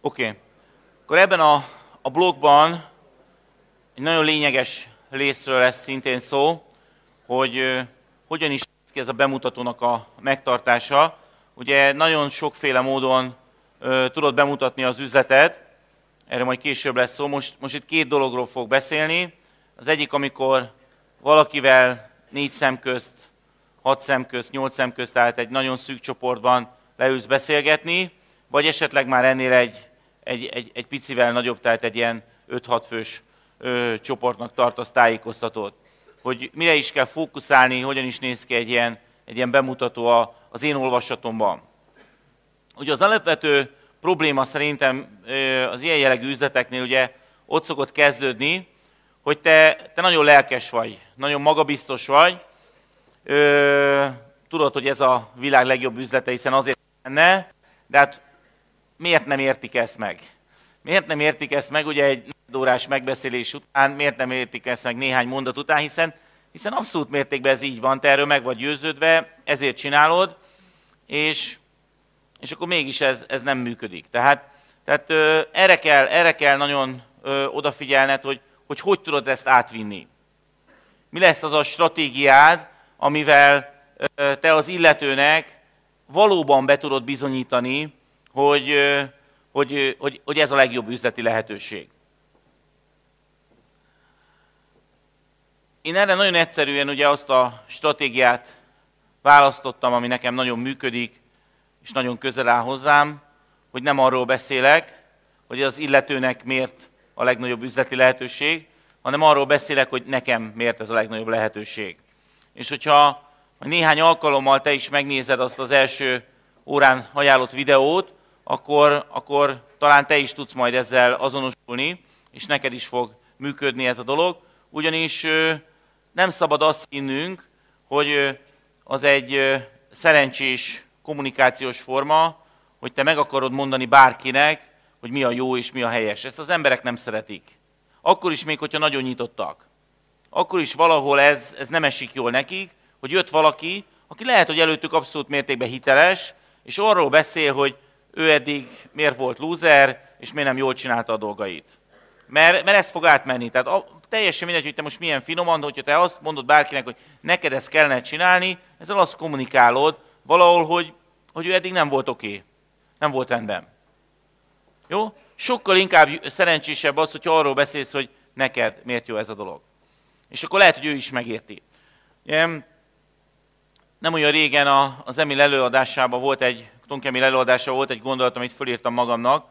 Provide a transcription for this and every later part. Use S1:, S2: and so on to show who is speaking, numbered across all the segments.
S1: Oké. Okay. Akkor ebben a, a blogban egy nagyon lényeges részről lesz szintén szó, hogy uh, hogyan is néz ki ez a bemutatónak a megtartása. Ugye nagyon sokféle módon uh, tudod bemutatni az üzletet, erre majd később lesz szó. Most, most itt két dologról fog beszélni. Az egyik, amikor valakivel négy szem közt, hat szem közt, nyolc szem közt, tehát egy nagyon szűk csoportban leülsz beszélgetni, vagy esetleg már ennél egy egy, egy, egy picivel nagyobb, tehát egy ilyen 5-6 fős ö, csoportnak tartasz tájékoztatót. Hogy mire is kell fókuszálni, hogyan is néz ki egy ilyen, egy ilyen bemutató a, az én olvasatomban. Ugye az alapvető probléma szerintem az ilyen jellegű üzleteknél ugye ott szokott kezdődni, hogy te, te nagyon lelkes vagy, nagyon magabiztos vagy, ö, tudod, hogy ez a világ legjobb üzlete, hiszen azért lenne, de hát miért nem értik ezt meg? Miért nem értik ezt meg, ugye egy órás megbeszélés után, miért nem értik ezt meg néhány mondat után, hiszen, hiszen abszolút mértékben ez így van, te erről meg vagy győződve, ezért csinálod, és, és akkor mégis ez, ez nem működik. Tehát, tehát ö, erre, kell, erre kell nagyon ö, odafigyelned, hogy, hogy hogy tudod ezt átvinni. Mi lesz az a stratégiád, amivel ö, te az illetőnek valóban be tudod bizonyítani, hogy, hogy, hogy, hogy ez a legjobb üzleti lehetőség. Én erre nagyon egyszerűen ugye azt a stratégiát választottam, ami nekem nagyon működik, és nagyon közel áll hozzám, hogy nem arról beszélek, hogy az illetőnek miért a legnagyobb üzleti lehetőség, hanem arról beszélek, hogy nekem miért ez a legnagyobb lehetőség. És hogyha néhány alkalommal te is megnézed azt az első órán ajánlott videót, akkor, akkor talán te is tudsz majd ezzel azonosulni, és neked is fog működni ez a dolog, ugyanis nem szabad azt hinnünk, hogy az egy szerencsés kommunikációs forma, hogy te meg akarod mondani bárkinek, hogy mi a jó és mi a helyes. Ezt az emberek nem szeretik. Akkor is még, hogyha nagyon nyitottak. Akkor is valahol ez, ez nem esik jól nekik, hogy jött valaki, aki lehet, hogy előttük abszolút mértékben hiteles, és arról beszél, hogy ő eddig miért volt lúzer, és miért nem jól csinálta a dolgait. Mert, mert ez fog átmenni. Tehát a, teljesen mindegy, hogy te most milyen finoman, hogyha te azt mondod bárkinek, hogy neked ezt kellene csinálni, ezzel azt kommunikálod valahol, hogy, hogy ő eddig nem volt oké. Okay. Nem volt rendben. Jó? Sokkal inkább szerencsésebb az, hogyha arról beszélsz, hogy neked miért jó ez a dolog. És akkor lehet, hogy ő is megérti. Nem olyan régen az Emil előadásában volt egy Tonkemél előadása volt egy gondolat, amit fölírtam magamnak,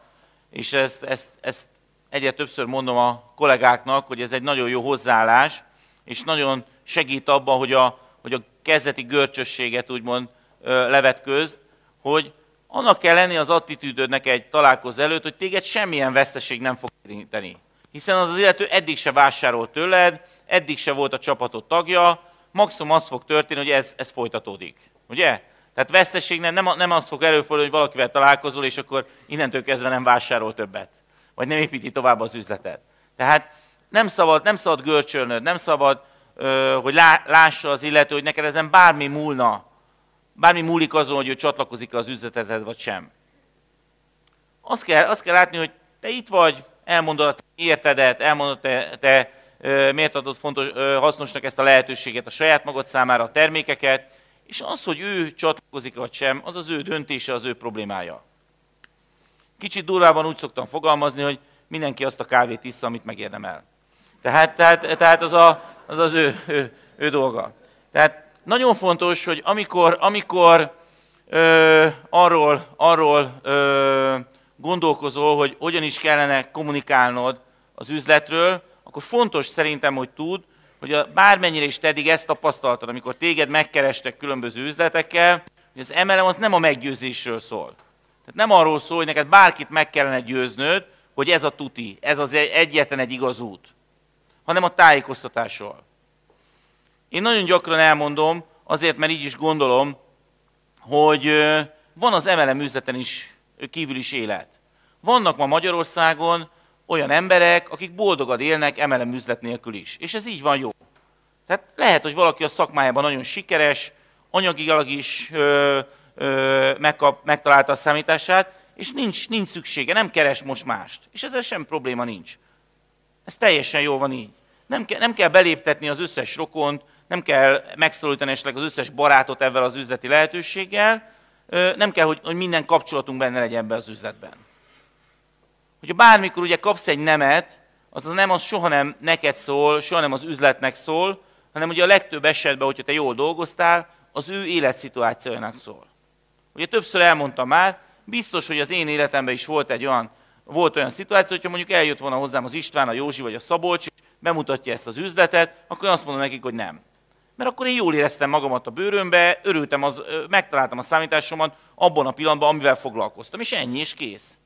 S1: és ezt, ezt, ezt egyre többször mondom a kollégáknak, hogy ez egy nagyon jó hozzáállás, és nagyon segít abban, hogy a, hogy a kezdeti görcsösséget úgymond levetkőzd, hogy annak kell lenni az attitűdödnek egy találkozó előtt, hogy téged semmilyen veszteség nem fog érinteni. Hiszen az az illető eddig se vásárolt tőled, eddig se volt a csapatod tagja, maximum az fog történni, hogy ez, ez folytatódik. Ugye? Tehát veszteség nem, nem, az fog előfordulni, hogy valakivel találkozol, és akkor innentől kezdve nem vásárol többet. Vagy nem építi tovább az üzletet. Tehát nem szabad, nem szabad görcsölnöd, nem szabad, hogy lássa az illető, hogy neked ezen bármi múlna. Bármi múlik azon, hogy ő csatlakozik az üzleteted, vagy sem. Azt kell, azt kell látni, hogy te itt vagy, elmondod a te értedet, elmondod te, te miért adod fontos, hasznosnak ezt a lehetőséget a saját magad számára, a termékeket, és az, hogy ő csatlakozik vagy sem, az az ő döntése, az ő problémája. Kicsit durvában úgy szoktam fogalmazni, hogy mindenki azt a kávét iszza, amit megérdemel. Tehát, tehát, tehát az, a, az az ő, ő, ő dolga. Tehát nagyon fontos, hogy amikor, amikor ö, arról, arról ö, gondolkozol, hogy hogyan is kellene kommunikálnod az üzletről, akkor fontos szerintem, hogy tud, hogy a, bármennyire is te eddig ezt tapasztaltad, amikor téged megkerestek különböző üzletekkel, hogy az MLM az nem a meggyőzésről szól. Tehát nem arról szól, hogy neked bárkit meg kellene győznöd, hogy ez a tuti, ez az egyetlen egy igaz út, hanem a tájékoztatásról. Én nagyon gyakran elmondom, azért, mert így is gondolom, hogy van az MLM üzleten is kívül is élet. Vannak ma Magyarországon olyan emberek, akik boldogan élnek emelem üzlet nélkül is. És ez így van jó. Tehát lehet, hogy valaki a szakmájában nagyon sikeres, anyagilag is ö, ö, megkap, megtalálta a számítását, és nincs, nincs szüksége, nem keres most mást. És ezzel sem probléma nincs. Ez teljesen jó van így. Nem, ke, nem kell beléptetni az összes rokont, nem kell megszólítani esetleg az összes barátot ezzel az üzleti lehetőséggel, nem kell, hogy, hogy minden kapcsolatunk benne legyen ebben az üzletben hogyha bármikor ugye kapsz egy nemet, az a nem az soha nem neked szól, soha nem az üzletnek szól, hanem ugye a legtöbb esetben, hogyha te jól dolgoztál, az ő életszituációjának szól. Ugye többször elmondtam már, biztos, hogy az én életemben is volt egy olyan, volt olyan szituáció, hogyha mondjuk eljött volna hozzám az István, a Józsi vagy a Szabolcs, és bemutatja ezt az üzletet, akkor azt mondom nekik, hogy nem. Mert akkor én jól éreztem magamat a bőrömbe, örültem, az, megtaláltam a számításomat abban a pillanatban, amivel foglalkoztam, és ennyi, és kész.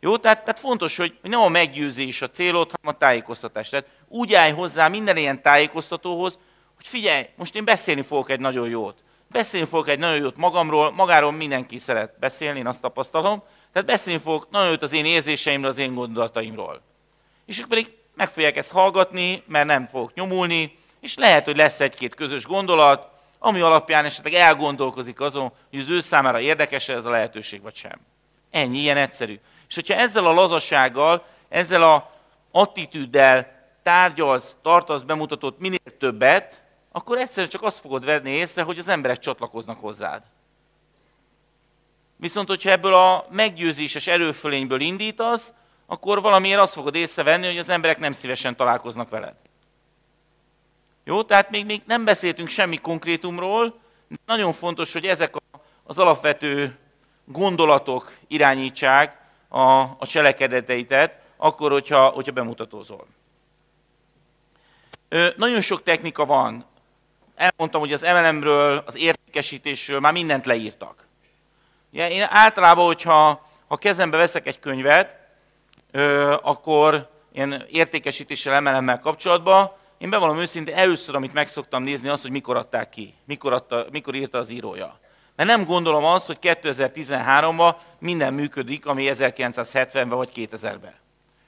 S1: Jó, tehát, tehát fontos, hogy nem a meggyőzés a célod, hanem a tájékoztatás. Tehát úgy állj hozzá minden ilyen tájékoztatóhoz, hogy figyelj, most én beszélni fogok egy nagyon jót. Beszélni fogok egy nagyon jót magamról, magáról mindenki szeret beszélni, én azt tapasztalom. Tehát beszélni fogok nagyon jót az én érzéseimről, az én gondolataimról. És ők pedig meg fogják ezt hallgatni, mert nem fogok nyomulni, és lehet, hogy lesz egy-két közös gondolat, ami alapján esetleg elgondolkozik azon, hogy az ő számára érdekes -e ez a lehetőség, vagy sem. Ennyi, ilyen egyszerű. És hogyha ezzel a lazasággal, ezzel a attitűddel tárgyalsz, tartasz bemutatott, minél többet, akkor egyszerűen csak azt fogod venni észre, hogy az emberek csatlakoznak hozzád. Viszont, hogyha ebből a meggyőzéses erőfölényből indítasz, akkor valamiért azt fogod észrevenni, hogy az emberek nem szívesen találkoznak veled. Jó, tehát még, még nem beszéltünk semmi konkrétumról, de nagyon fontos, hogy ezek az alapvető gondolatok irányítsák a, a cselekedeteidet, akkor, hogyha, hogyha bemutatózol. Ö, nagyon sok technika van. Elmondtam, hogy az MLM-ről, az értékesítésről már mindent leírtak. Ja, én általában, hogyha ha kezembe veszek egy könyvet, ö, akkor ilyen értékesítéssel, MLM-mel kapcsolatban, én bevallom őszintén, először, amit megszoktam nézni, az, hogy mikor adták ki, mikor, adta, mikor írta az írója. Mert nem gondolom azt, hogy 2013-ban minden működik, ami 1970-ben vagy 2000-ben.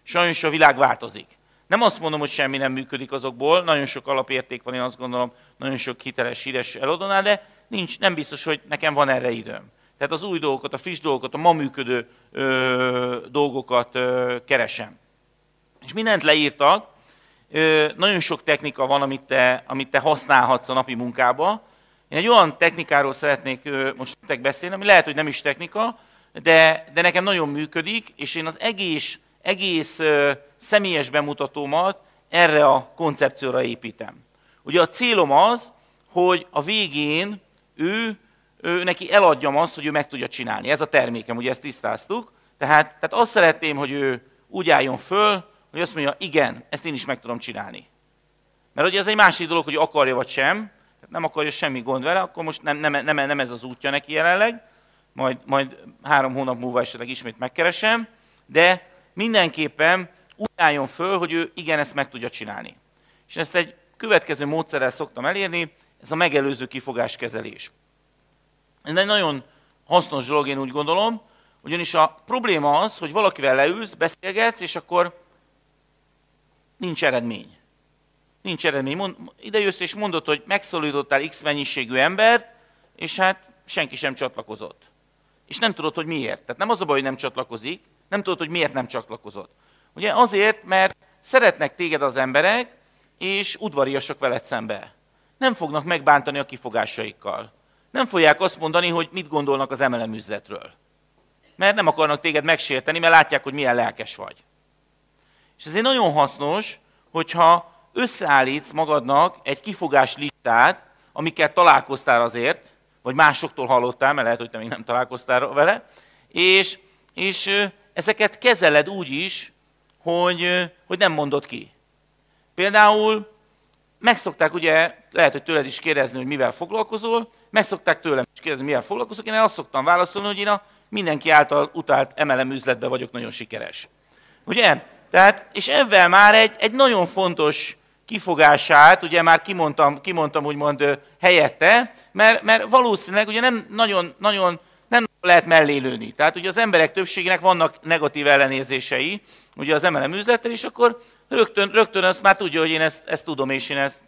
S1: Sajnos a világ változik. Nem azt mondom, hogy semmi nem működik azokból, nagyon sok alapérték van, én azt gondolom, nagyon sok hiteles, híres eladónál, de nincs, nem biztos, hogy nekem van erre időm. Tehát az új dolgokat, a friss dolgokat, a ma működő ö, dolgokat ö, keresem. És mindent leírtak, ö, nagyon sok technika van, amit te, amit te használhatsz a napi munkába, én egy olyan technikáról szeretnék most nektek beszélni, ami lehet, hogy nem is technika, de, de nekem nagyon működik, és én az egész, egész személyes bemutatómat erre a koncepcióra építem. Ugye a célom az, hogy a végén ő, ő neki eladjam azt, hogy ő meg tudja csinálni. Ez a termékem, ugye ezt tisztáztuk. Tehát, tehát azt szeretném, hogy ő úgy álljon föl, hogy azt mondja, igen, ezt én is meg tudom csinálni. Mert ugye ez egy másik dolog, hogy akarja vagy sem, tehát nem akarja semmi gond vele, akkor most nem, nem, nem, nem ez az útja neki jelenleg, majd, majd három hónap múlva esetleg ismét megkeresem, de mindenképpen úgy álljon föl, hogy ő igen, ezt meg tudja csinálni. És ezt egy következő módszerrel szoktam elérni, ez a megelőző kifogáskezelés. Ez egy nagyon hasznos dolog, én úgy gondolom, ugyanis a probléma az, hogy valakivel leülsz, beszélgetsz, és akkor nincs eredmény nincs eredmény. Mond, ide jössz és mondod, hogy megszólítottál X mennyiségű embert, és hát senki sem csatlakozott. És nem tudod, hogy miért. Tehát nem az a baj, hogy nem csatlakozik, nem tudod, hogy miért nem csatlakozott. Ugye azért, mert szeretnek téged az emberek, és udvariasak veled szembe. Nem fognak megbántani a kifogásaikkal. Nem fogják azt mondani, hogy mit gondolnak az MLM üzletről. Mert nem akarnak téged megsérteni, mert látják, hogy milyen lelkes vagy. És ezért nagyon hasznos, hogyha összeállítsz magadnak egy kifogás listát, amikkel találkoztál azért, vagy másoktól hallottál, mert lehet, hogy te még nem találkoztál vele, és, és ezeket kezeled úgy is, hogy, hogy nem mondod ki. Például megszokták, ugye, lehet, hogy tőled is kérdezni, hogy mivel foglalkozol, megszokták tőlem is kérdezni, mivel foglalkozok, én azt szoktam válaszolni, hogy én a mindenki által utált MLM üzletben vagyok nagyon sikeres. Ugye? Tehát, és ebben már egy, egy nagyon fontos kifogását, ugye már kimondtam, kimondtam úgymond helyette, mert, mert valószínűleg ugye nem nagyon, nagyon nem lehet mellélőni. Tehát ugye az emberek többségének vannak negatív ellenézései, ugye az MLM üzlettel, és akkor rögtön, rögtön azt már tudja, hogy én ezt, ezt tudom, és én ezt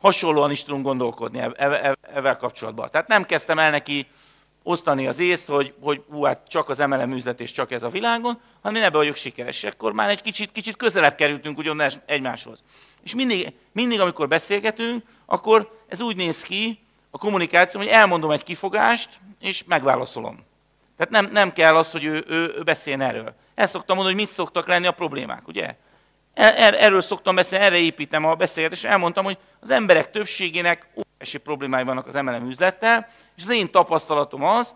S1: hasonlóan is tudunk gondolkodni e, e, e, ezzel kapcsolatban. Tehát nem kezdtem el neki osztani az észt, hogy, hogy ú, hát csak az MLM üzlet és csak ez a világon, hanem én ebbe vagyok sikeres. Akkor már egy kicsit, kicsit közelebb kerültünk ugyan egymáshoz. És mindig, mindig, amikor beszélgetünk, akkor ez úgy néz ki a kommunikáció, hogy elmondom egy kifogást, és megválaszolom. Tehát nem, nem kell az, hogy ő, ő, ő beszéljen erről. Ezt szoktam mondani, hogy mit szoktak lenni a problémák, ugye? Er, er erről szoktam beszélni, erre építem a beszélgetést, elmondtam, hogy az emberek többségének óriási problémái vannak az MLM üzlettel, és az én tapasztalatom az,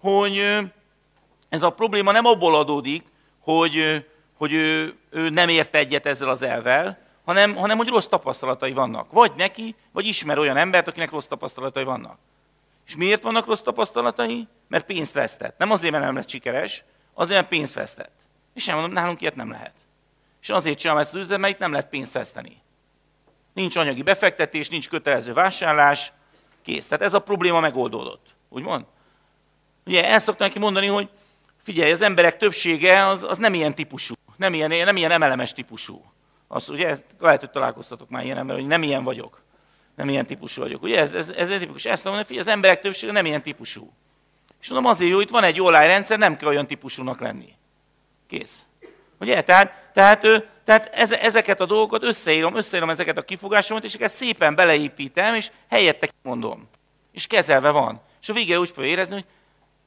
S1: hogy ez a probléma nem abból adódik, hogy, hogy ő, ő nem ért egyet ezzel az elvel, hanem, hanem hogy rossz tapasztalatai vannak. Vagy neki, vagy ismer olyan embert, akinek rossz tapasztalatai vannak. És miért vannak rossz tapasztalatai? Mert pénzt vesztett. Nem azért, mert nem lett sikeres, azért, mert pénzt vesztett. És nem mondom, nálunk ilyet nem lehet. És azért csinálom ezt az üzlet, mert itt nem lehet pénzt veszteni. Nincs anyagi befektetés, nincs kötelező vásárlás, kész. Tehát ez a probléma megoldódott. Úgymond? Ugye el szoktam neki mondani, hogy figyelj, az emberek többsége az, az nem ilyen típusú, nem ilyen, nem ilyen emelemes típusú. Azt ugye, lehet, hogy találkoztatok már ilyen ember, hogy nem ilyen vagyok. Nem ilyen típusú vagyok. Ugye ez, ez, ez egy tipikus. Ezt mondom, hogy az emberek többsége nem ilyen típusú. És mondom, azért jó, itt van egy online nem kell olyan típusúnak lenni. Kész. Ugye? Tehát, tehát, tehát ezeket a dolgokat összeírom, összeírom ezeket a kifogásomat, és ezeket szépen beleépítem, és helyette mondom. És kezelve van. És a végére úgy fog érezni, hogy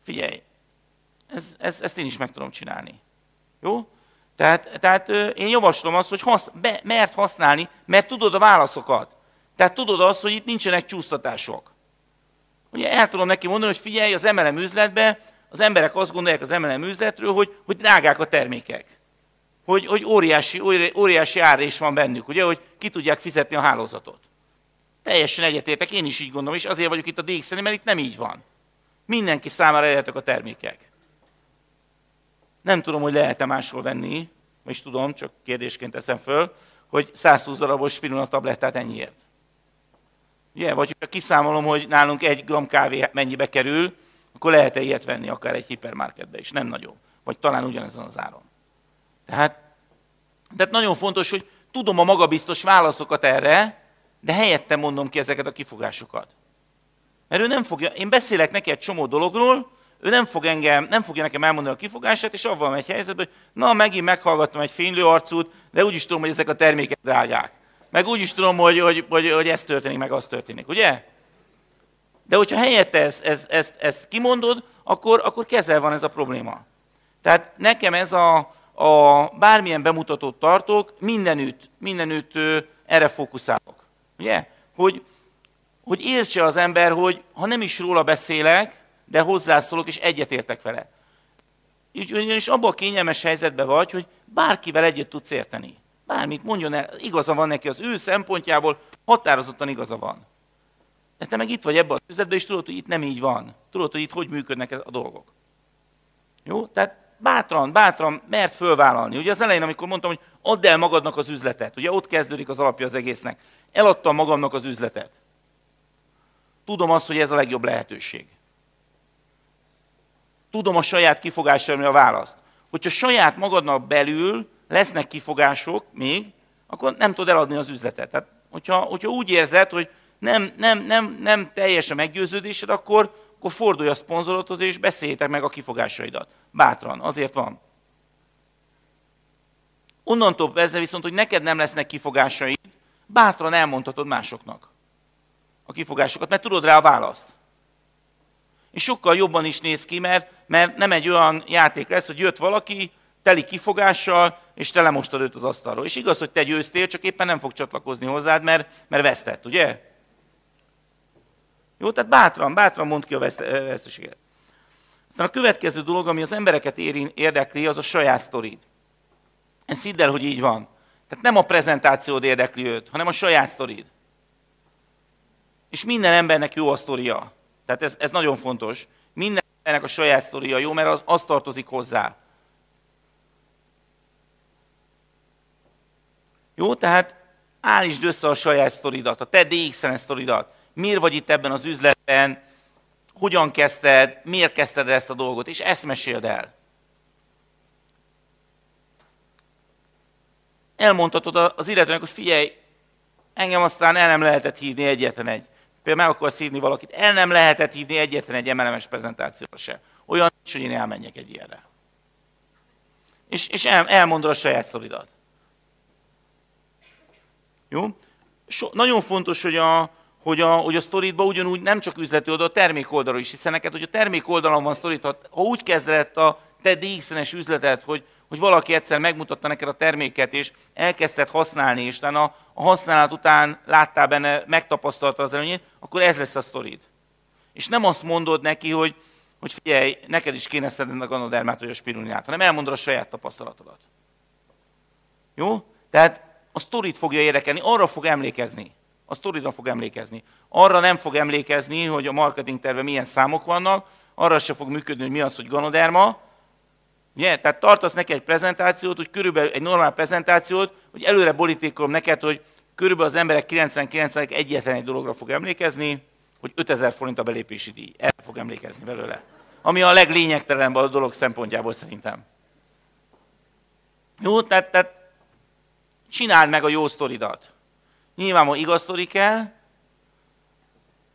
S1: figyelj, ez, ez, ezt én is meg tudom csinálni. Jó? Tehát, tehát én javaslom azt, hogy hasz, be, mert használni, mert tudod a válaszokat. Tehát tudod azt, hogy itt nincsenek csúsztatások. Ugye el tudom neki mondani, hogy figyelj, az MLM üzletbe az emberek azt gondolják az MLM üzletről, hogy, hogy drágák a termékek. Hogy, hogy óriási, óriási árrés van bennük, ugye, hogy ki tudják fizetni a hálózatot. Teljesen egyetértek, én is így gondolom, és azért vagyok itt a dx mert itt nem így van. Mindenki számára elérhetők a termékek. Nem tudom, hogy lehet-e máshol venni, és tudom, csak kérdésként teszem föl, hogy 120 darabos spirulina tablettát ennyiért. Ugye? Vagy ha kiszámolom, hogy nálunk egy gram kávé mennyibe kerül, akkor lehet-e ilyet venni akár egy hipermarketbe is, nem nagyobb. Vagy talán ugyanezen az áron. Tehát, tehát nagyon fontos, hogy tudom a magabiztos válaszokat erre, de helyette mondom ki ezeket a kifogásokat. Mert ő nem fogja, én beszélek neki egy csomó dologról, ő nem, fog engem, nem fogja nekem elmondani a kifogását, és avval megy helyzetbe, hogy na, megint meghallgattam egy fénylő arcút, de úgy is tudom, hogy ezek a termékek drágák. Meg úgy is tudom, hogy, hogy, hogy, hogy ez történik, meg az történik, ugye? De hogyha helyette ezt, ezt, ezt, ez kimondod, akkor, akkor kezel van ez a probléma. Tehát nekem ez a, a bármilyen bemutatót tartok, mindenütt, mindenütt erre fókuszálok. Ugye? Hogy, hogy értse az ember, hogy ha nem is róla beszélek, de hozzászólok, és egyetértek vele. Ugyanis abban a kényelmes helyzetben vagy, hogy bárkivel egyet tudsz érteni. Bármit mondjon el, igaza van neki az ő szempontjából, határozottan igaza van. De te meg itt vagy ebben a tüzetben, és tudod, hogy itt nem így van. Tudod, hogy itt hogy működnek a dolgok. Jó? Tehát bátran, bátran, mert fölvállalni. Ugye az elején, amikor mondtam, hogy add el magadnak az üzletet, ugye ott kezdődik az alapja az egésznek. Eladtam magamnak az üzletet. Tudom azt, hogy ez a legjobb lehetőség tudom a saját kifogásaimra a választ. Hogyha saját magadnak belül lesznek kifogások még, akkor nem tudod eladni az üzletet. Tehát, hogyha, hogyha úgy érzed, hogy nem, nem, nem, nem teljes a meggyőződésed, akkor, akkor fordulj a szponzorodhoz, és beszéljétek meg a kifogásaidat. Bátran, azért van. Onnantól ezzel viszont, hogy neked nem lesznek kifogásaid, bátran elmondhatod másoknak a kifogásokat, mert tudod rá a választ és sokkal jobban is néz ki, mert, mert nem egy olyan játék lesz, hogy jött valaki, teli kifogással, és te lemostad őt az asztalról. És igaz, hogy te győztél, csak éppen nem fog csatlakozni hozzád, mert, mert vesztett, ugye? Jó, tehát bátran, bátran mond ki a veszteséget. Aztán a következő dolog, ami az embereket érdekli, az a saját sztorid. Ezt hidd el, hogy így van. Tehát nem a prezentációd érdekli őt, hanem a saját sztorid. És minden embernek jó a sztoria. Tehát ez, ez nagyon fontos. Mindennek a saját sztoria jó, mert az, az tartozik hozzá. Jó, tehát állítsd össze a saját sztoridat, a te DXN sztoridat. Miért vagy itt ebben az üzletben, hogyan kezdted, miért kezdted ezt a dolgot, és ezt meséld el. Elmondhatod az illetőnek, hogy figyelj, engem aztán el nem lehetett hívni egyetlen egy például meg akarsz hívni valakit, el nem lehetett hívni egyetlen egy MLMS prezentációra se. Olyan nincs, hogy én elmenjek egy ilyenre. És, és el, elmondod a saját szoridat. Jó? So, nagyon fontos, hogy a, hogy a, hogy a sztoridban ugyanúgy nem csak üzleti oldal, a termék oldalról is, hiszen neked, hogy a termék oldalon van sztorid, ha, ha úgy kezdett a te dx üzleted, hogy, hogy valaki egyszer megmutatta neked a terméket, és elkezdted használni, és a, a használat után láttál benne, megtapasztalta az előnyét, akkor ez lesz a sztorid. És nem azt mondod neki, hogy, hogy figyelj, neked is kéne szedned a ganodermát vagy a spirulinát, hanem elmondod a saját tapasztalatodat. Jó? Tehát a sztorit fogja érdekelni, arra fog emlékezni. A sztoridra fog emlékezni. Arra nem fog emlékezni, hogy a marketing terve milyen számok vannak, arra se fog működni, hogy mi az, hogy ganoderma, Ugye? Tehát tartasz neki egy prezentációt, hogy körülbelül egy normál prezentációt, hogy előre borítékolom neked, hogy körülbelül az emberek 99 egyetlen egy dologra fog emlékezni, hogy 5000 forint a belépési díj. El fog emlékezni belőle. Ami a leglényegtelenebb a dolog szempontjából szerintem. Jó, tehát, tehát csináld meg a jó sztoridat. Nyilvánvalóan igaz sztori kell,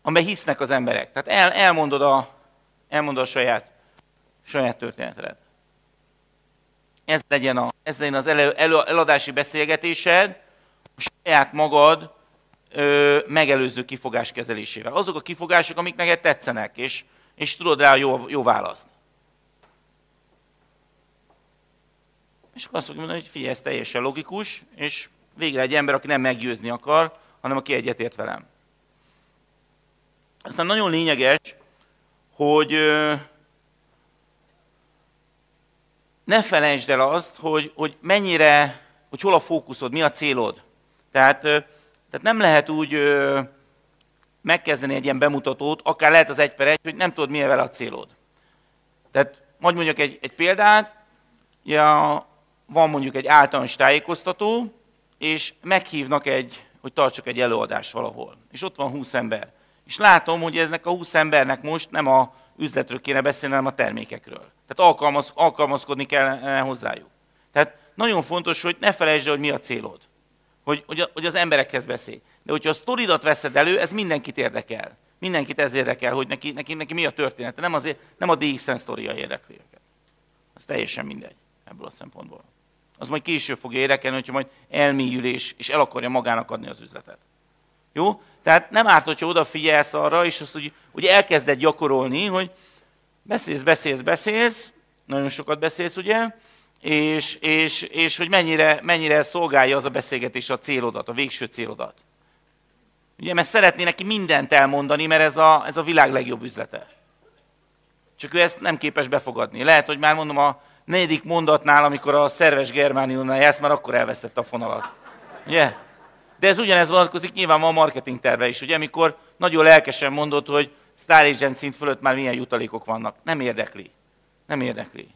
S1: amiben hisznek az emberek. Tehát el, elmondod, a, elmondod a saját, saját történetedet ez legyen, a, ez legyen az elő, elő, eladási beszélgetésed, a saját magad ö, megelőző kifogás kezelésével. Azok a kifogások, amik neked tetszenek, és, és tudod rá a jó, jó választ. És akkor azt fogjuk mondani, hogy figyelj, ez teljesen logikus, és végre egy ember, aki nem meggyőzni akar, hanem aki egyetért velem. Aztán nagyon lényeges, hogy ne felejtsd el azt, hogy, hogy mennyire, hogy hol a fókuszod, mi a célod. Tehát, tehát nem lehet úgy megkezdeni egy ilyen bemutatót, akár lehet az egy per egy, hogy nem tudod, mi vele a célod. Tehát majd mondjuk egy, egy példát, ja, van mondjuk egy általános tájékoztató, és meghívnak egy, hogy tartsak egy előadást valahol. És ott van 20 ember. És látom, hogy eznek a 20 embernek most nem a üzletről kéne beszélni, hanem a termékekről. Tehát alkalmaz, alkalmazkodni kell eh, hozzájuk. Tehát nagyon fontos, hogy ne felejtsd el, hogy mi a célod. Hogy, hogy, a, hogy az emberekhez beszélj. De hogyha a sztoridat veszed elő, ez mindenkit érdekel. Mindenkit ez érdekel, hogy neki, neki, neki mi a története. Nem, azért, nem a DXN sztoria érdekli őket. Ez teljesen mindegy ebből a szempontból. Az majd később fogja érdekelni, hogyha majd elmélyülés, és, és el akarja magának adni az üzletet. Jó? Tehát nem árt, hogyha odafigyelsz arra, és azt úgy, úgy elkezded gyakorolni, hogy beszélsz, beszélsz, beszélsz, nagyon sokat beszélsz, ugye, és, és, és hogy mennyire, mennyire szolgálja az a beszélgetés a célodat, a végső célodat. Ugye, mert szeretné neki mindent elmondani, mert ez a, ez a világ legjobb üzlete. Csak ő ezt nem képes befogadni. Lehet, hogy már mondom a negyedik mondatnál, amikor a szerves Germániónál jársz, már akkor elvesztett a fonalat. Ugye? Yeah. De ez ugyanez vonatkozik nyilván a marketing terve is, ugye, amikor nagyon lelkesen mondod, hogy Star Agent szint fölött már milyen jutalékok vannak. Nem érdekli. Nem érdekli.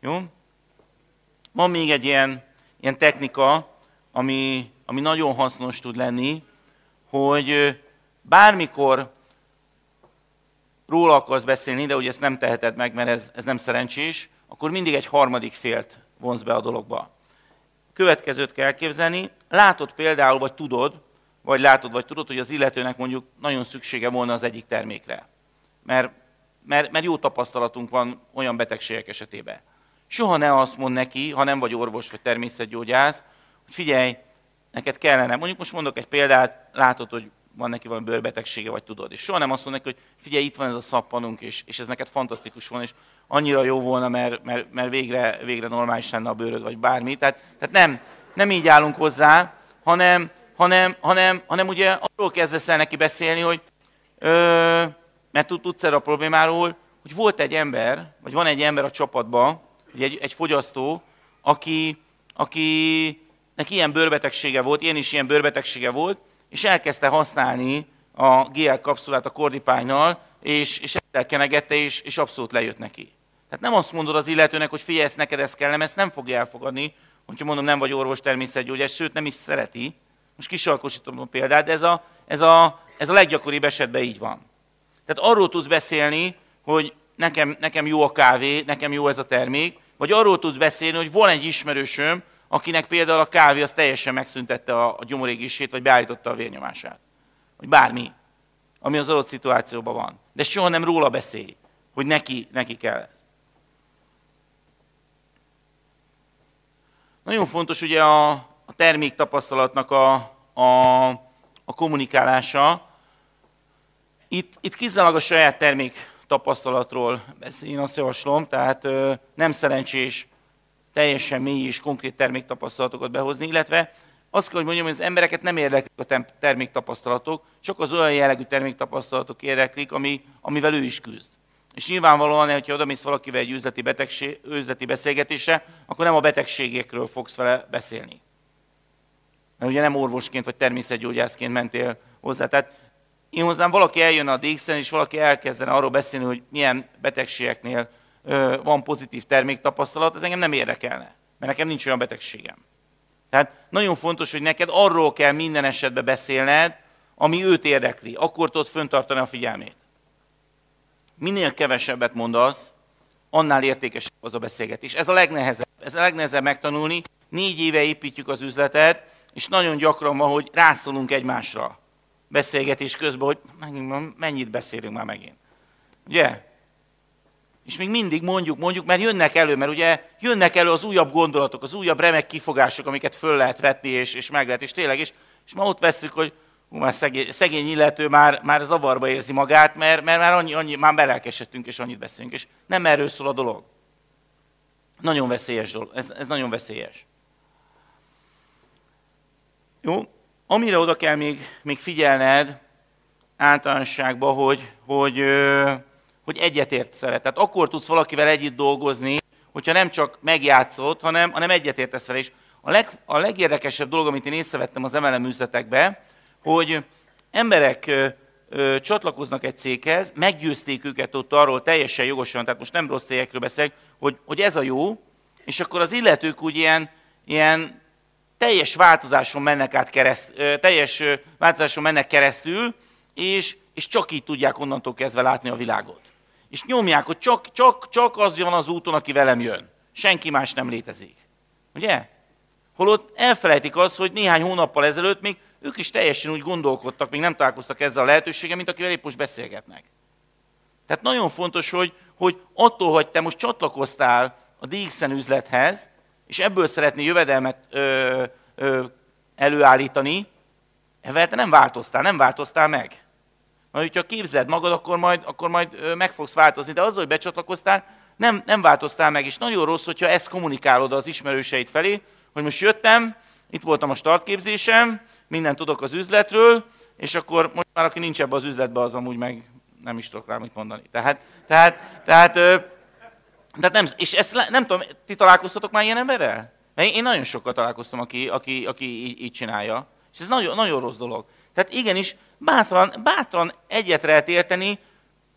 S1: Jó? Van még egy ilyen, ilyen technika, ami, ami nagyon hasznos tud lenni, hogy bármikor róla akarsz beszélni, de ugye ezt nem teheted meg, mert ez, ez nem szerencsés, akkor mindig egy harmadik félt vonz be a dologba következőt kell képzelni: Látod például, vagy tudod, vagy látod, vagy tudod, hogy az illetőnek mondjuk nagyon szüksége volna az egyik termékre. Mert, mert, mert jó tapasztalatunk van olyan betegségek esetében. Soha ne azt mond neki, ha nem vagy orvos vagy természetgyógyász, hogy figyelj, neked kellene. Mondjuk most mondok egy példát, látod, hogy van neki valami bőrbetegsége, vagy tudod. És soha nem azt mond neki, hogy figyelj, itt van ez a szappanunk, és, és ez neked fantasztikus van, és annyira jó volna, mert, mert, mert végre, végre normális lenne a bőröd, vagy bármi. Tehát, tehát nem, nem így állunk hozzá, hanem, hanem, hanem, hanem ugye arról kezdesz el neki beszélni, hogy ö, mert tud, tudsz erre a problémáról, hogy volt egy ember, vagy van egy ember a csapatban, egy, egy fogyasztó, aki, aki neki ilyen bőrbetegsége volt, ilyen is ilyen bőrbetegsége volt, és elkezdte használni a GL kapszulát a kordipánynal, és, és ezzel kenegette, és, és abszolút lejött neki. Tehát nem azt mondod az illetőnek, hogy figyelj, ezt neked ezt kellene, ezt nem fogja elfogadni, hogyha mondom, nem vagy orvos természetgyógyás, sőt nem is szereti. Most kisalkosítom, a példát, de ez a, ez, a, ez a leggyakoribb esetben így van. Tehát arról tudsz beszélni, hogy nekem, nekem jó a kávé, nekem jó ez a termék, vagy arról tudsz beszélni, hogy van egy ismerősöm, akinek például a kávé az teljesen megszüntette a, a gyomorégését, vagy beállította a vérnyomását. Vagy bármi, ami az adott szituációban van. De soha nem róla beszélj, hogy neki, neki kell ez. Nagyon fontos ugye a, a terméktapasztalatnak a, a, a kommunikálása. Itt, itt kizárólag a saját termék tapasztalatról beszélni, én azt javaslom, tehát ö, nem szerencsés teljesen mély és konkrét terméktapasztalatokat behozni, illetve azt kell, hogy mondjam, hogy az embereket nem érdeklik a terméktapasztalatok, csak az olyan jellegű terméktapasztalatok érdeklik, ami, amivel ő is küzd. És nyilvánvalóan, hogyha odamész valakivel egy üzleti, betegség, üzleti beszélgetése, akkor nem a betegségekről fogsz vele beszélni. Mert ugye nem orvosként vagy természetgyógyászként mentél hozzá. Tehát én hozzám valaki eljön a dx és valaki elkezdene arról beszélni, hogy milyen betegségeknél van pozitív terméktapasztalat, ez engem nem érdekelne, mert nekem nincs olyan betegségem. Tehát nagyon fontos, hogy neked arról kell minden esetben beszélned, ami őt érdekli, akkor tudod föntartani a figyelmét minél kevesebbet mondasz, annál értékesebb az a beszélgetés. Ez a legnehezebb. Ez a legnehezebb megtanulni. Négy éve építjük az üzletet, és nagyon gyakran van, hogy rászólunk egymásra beszélgetés közben, hogy mennyit beszélünk már megint. Ugye? És még mindig mondjuk, mondjuk, mert jönnek elő, mert ugye jönnek elő az újabb gondolatok, az újabb remek kifogások, amiket föl lehet vetni, és, és meg lehet, és tényleg, és, és ma ott veszük, hogy már szegény, szegény illető már, már zavarba érzi magát, mert, mert már, annyi, annyi, már belelkesedtünk, és annyit beszélünk, és nem erről szól a dolog. Nagyon veszélyes dolog, ez, ez nagyon veszélyes. Jó, amire oda kell még, még figyelned általánosságban, hogy, hogy, hogy egyetért szeret. Tehát akkor tudsz valakivel együtt dolgozni, hogyha nem csak megjátszod, hanem, hanem egyetértesz vele. is a, leg, a legérdekesebb dolog, amit én észrevettem az emelem üzletekben, hogy emberek csatlakoznak egy céghez, meggyőzték őket ott arról teljesen jogosan, tehát most nem rossz cégekről beszélek, hogy, hogy ez a jó, és akkor az illetők úgy ilyen, ilyen teljes változáson mennek át kereszt, teljes változáson mennek keresztül, és, és csak így tudják onnantól kezdve látni a világot. És nyomják, hogy csak, csak, csak az van az úton, aki velem jön. Senki más nem létezik. Ugye? Holott elfelejtik azt, hogy néhány hónappal ezelőtt még ők is teljesen úgy gondolkodtak, még nem találkoztak ezzel a lehetőséggel, mint akivel épp most beszélgetnek. Tehát nagyon fontos, hogy, hogy attól, hogy te most csatlakoztál a DXN üzlethez, és ebből szeretné jövedelmet ö, ö, előállítani, ebben te nem változtál, nem változtál meg. Na, hogyha képzeld magad, akkor majd, akkor majd meg fogsz változni, de az, hogy becsatlakoztál, nem, nem változtál meg, és nagyon rossz, hogyha ezt kommunikálod az ismerőseid felé, hogy most jöttem, itt voltam a startképzésem, mindent tudok az üzletről, és akkor most már aki nincs ebbe az üzletbe, az amúgy meg nem is tudok rá mit mondani. Tehát, tehát, tehát, tehát nem, és ezt nem tudom, ti találkoztatok már ilyen emberrel? Mert én nagyon sokkal találkoztam, aki, aki, aki így, így csinálja. És ez nagyon, nagyon rossz dolog. Tehát igenis, bátran, bátran egyet lehet érteni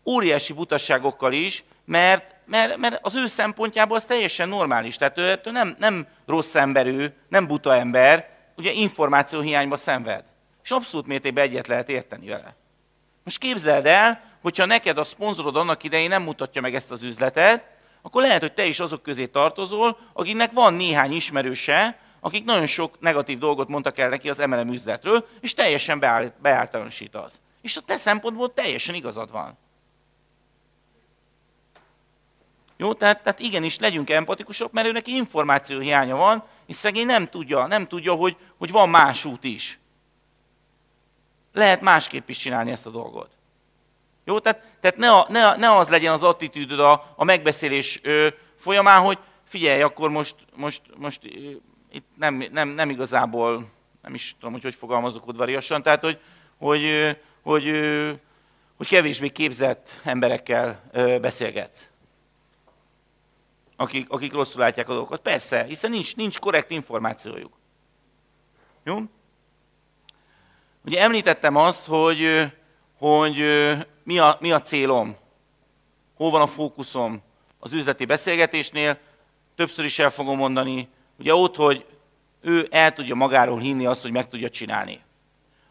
S1: óriási butasságokkal is, mert, mert, mert az ő szempontjából az teljesen normális. Tehát ő, ő nem, nem rossz emberű, nem buta ember, ugye információhiányba szenved. És abszolút mértékben egyet lehet érteni vele. Most képzeld el, hogyha neked a szponzorod annak idején nem mutatja meg ezt az üzletet, akkor lehet, hogy te is azok közé tartozol, akiknek van néhány ismerőse, akik nagyon sok negatív dolgot mondtak el neki az MLM üzletről, és teljesen beáll, beáltalánosít az. És a te szempontból teljesen igazad van. Jó, tehát, tehát igenis legyünk empatikusok, mert őnek információ hiánya van, és szegény nem tudja, nem tudja, hogy, hogy van más út is. Lehet másképp is csinálni ezt a dolgot. Jó, tehát, tehát ne, a, ne, ne az legyen az attitűdöd a, a megbeszélés ö, folyamán, hogy figyelj, akkor most, most, most ö, itt nem, nem, nem igazából, nem is tudom, hogy hogy fogalmazok udvariasan, tehát hogy, hogy, ö, hogy, ö, hogy kevésbé képzett emberekkel ö, beszélgetsz akik, akik rosszul látják a dolgokat. Persze, hiszen nincs, nincs korrekt információjuk. Jó? Ugye említettem azt, hogy, hogy mi, a, mi a célom, hol van a fókuszom az üzleti beszélgetésnél. Többször is el fogom mondani, ugye ott, hogy ő el tudja magáról hinni azt, hogy meg tudja csinálni.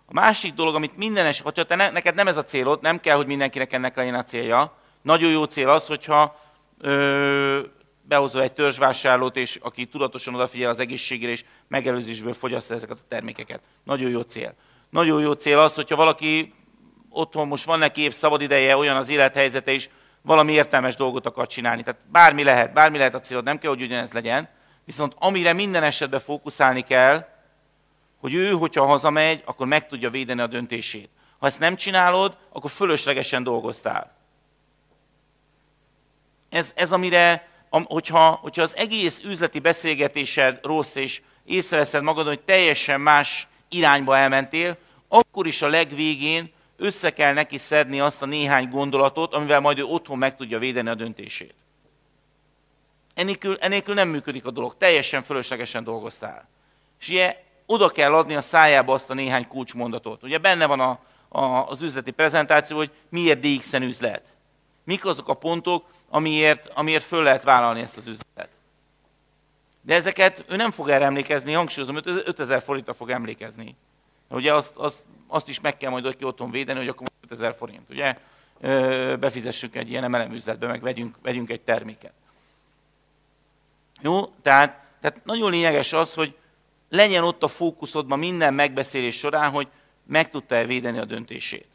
S1: A másik dolog, amit eset, hogyha te ne, neked nem ez a célod, nem kell, hogy mindenkinek ennek legyen a célja. Nagyon jó cél az, hogyha ö, behozol egy törzsvásárlót, és aki tudatosan odafigyel az egészségére, és megelőzésből fogyaszt ezeket a termékeket. Nagyon jó cél. Nagyon jó cél az, hogyha valaki otthon most van neki épp szabad ideje, olyan az élethelyzete is, valami értelmes dolgot akar csinálni. Tehát bármi lehet, bármi lehet a célod, nem kell, hogy ugyanez legyen. Viszont amire minden esetben fókuszálni kell, hogy ő, hogyha hazamegy, akkor meg tudja védeni a döntését. Ha ezt nem csinálod, akkor fölöslegesen dolgoztál. Ez, ez amire hogyha, hogyha az egész üzleti beszélgetésed rossz, és észreveszed magad, hogy teljesen más irányba elmentél, akkor is a legvégén össze kell neki szedni azt a néhány gondolatot, amivel majd ő otthon meg tudja védeni a döntését. Enélkül, enélkül nem működik a dolog, teljesen fölöslegesen dolgoztál. És ugye oda kell adni a szájába azt a néhány kulcsmondatot. Ugye benne van a, a, az üzleti prezentáció, hogy miért DXN üzlet. Mik azok a pontok, amiért, amiért föl lehet vállalni ezt az üzletet. De ezeket ő nem fog erre emlékezni, hangsúlyozom, 5000 forintra fog emlékezni. Ugye azt, azt, azt is meg kell majd ott ki otthon védeni, hogy akkor 5000 forint, ugye? befizessünk egy ilyen üzletbe, meg vegyünk, vegyünk egy terméket. Jó, tehát, tehát nagyon lényeges az, hogy legyen ott a fókuszodban minden megbeszélés során, hogy meg tudta-e védeni a döntését.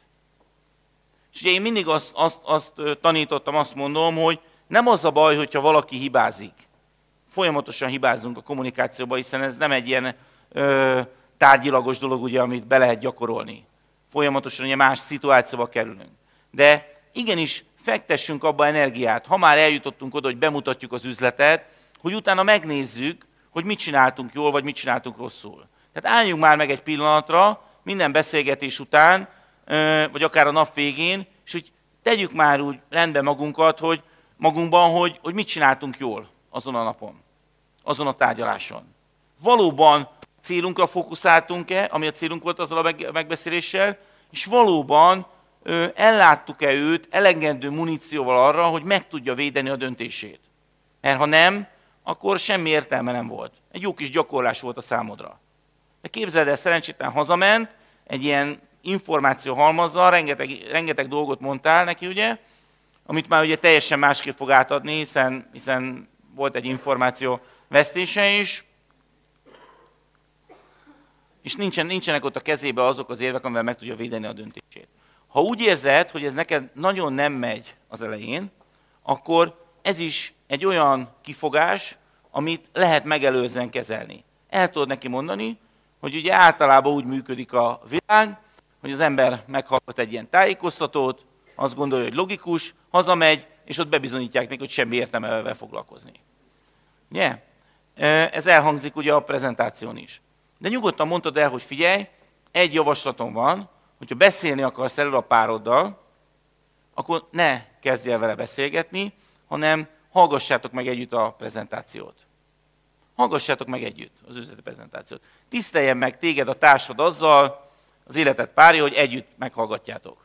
S1: És ugye én mindig azt, azt, azt tanítottam, azt mondom, hogy nem az a baj, hogyha valaki hibázik. Folyamatosan hibázunk a kommunikációban, hiszen ez nem egy ilyen ö, tárgyilagos dolog, ugye, amit be lehet gyakorolni. Folyamatosan ugye más szituációba kerülünk. De igenis fektessünk abba energiát. Ha már eljutottunk oda, hogy bemutatjuk az üzletet, hogy utána megnézzük, hogy mit csináltunk jól, vagy mit csináltunk rosszul. Tehát álljunk már meg egy pillanatra, minden beszélgetés után, vagy akár a nap végén, és hogy tegyük már úgy rendbe magunkat, hogy magunkban, hogy, hogy mit csináltunk jól azon a napon, azon a tárgyaláson. Valóban célunkra fókuszáltunk-e, ami a célunk volt azzal a megbeszéléssel, és valóban elláttuk-e őt elegendő munícióval arra, hogy meg tudja védeni a döntését. Mert ha nem, akkor semmi értelme nem volt. Egy jó kis gyakorlás volt a számodra. De képzeld el, szerencsétlen hazament, egy ilyen információ halmazzal, rengeteg, rengeteg dolgot mondtál neki, ugye, amit már ugye teljesen másképp fog átadni, hiszen, hiszen volt egy információ vesztése is, és nincsen, nincsenek ott a kezébe azok az érvek, amivel meg tudja védeni a döntését. Ha úgy érzed, hogy ez neked nagyon nem megy az elején, akkor ez is egy olyan kifogás, amit lehet megelőzően kezelni. El tudod neki mondani, hogy ugye általában úgy működik a világ, hogy az ember meghallgat egy ilyen tájékoztatót, azt gondolja, hogy logikus, hazamegy, és ott bebizonyítják neki, hogy semmi értelme vele foglalkozni. Ugye? Ez elhangzik ugye a prezentáción is. De nyugodtan mondtad el, hogy figyelj, egy javaslatom van, hogyha beszélni akarsz erről a pároddal, akkor ne kezdj el vele beszélgetni, hanem hallgassátok meg együtt a prezentációt. Hallgassátok meg együtt az üzleti prezentációt. Tiszteljen meg téged a társad azzal, az életet párja, hogy együtt meghallgatjátok.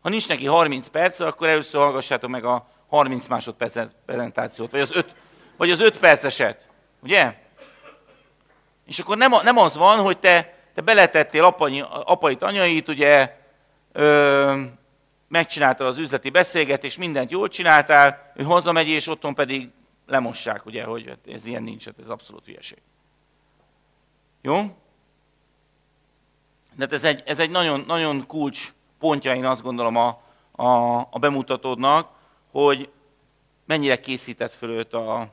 S1: Ha nincs neki 30 perc, akkor először hallgassátok meg a 30 másodperces prezentációt, vagy az 5, vagy az 5 perceset, ugye? És akkor nem, nem az van, hogy te, te beletettél apai, apait, anyait, ugye, ö, megcsináltad az üzleti beszélgetést, mindent jól csináltál, ő hazamegy, és otthon pedig lemossák, ugye, hogy ez ilyen nincs, hát ez abszolút hülyeség. Jó? Tehát ez egy, ez egy nagyon, nagyon kulcs pontja, én azt gondolom a, a, a bemutatódnak, hogy mennyire készített föl őt a,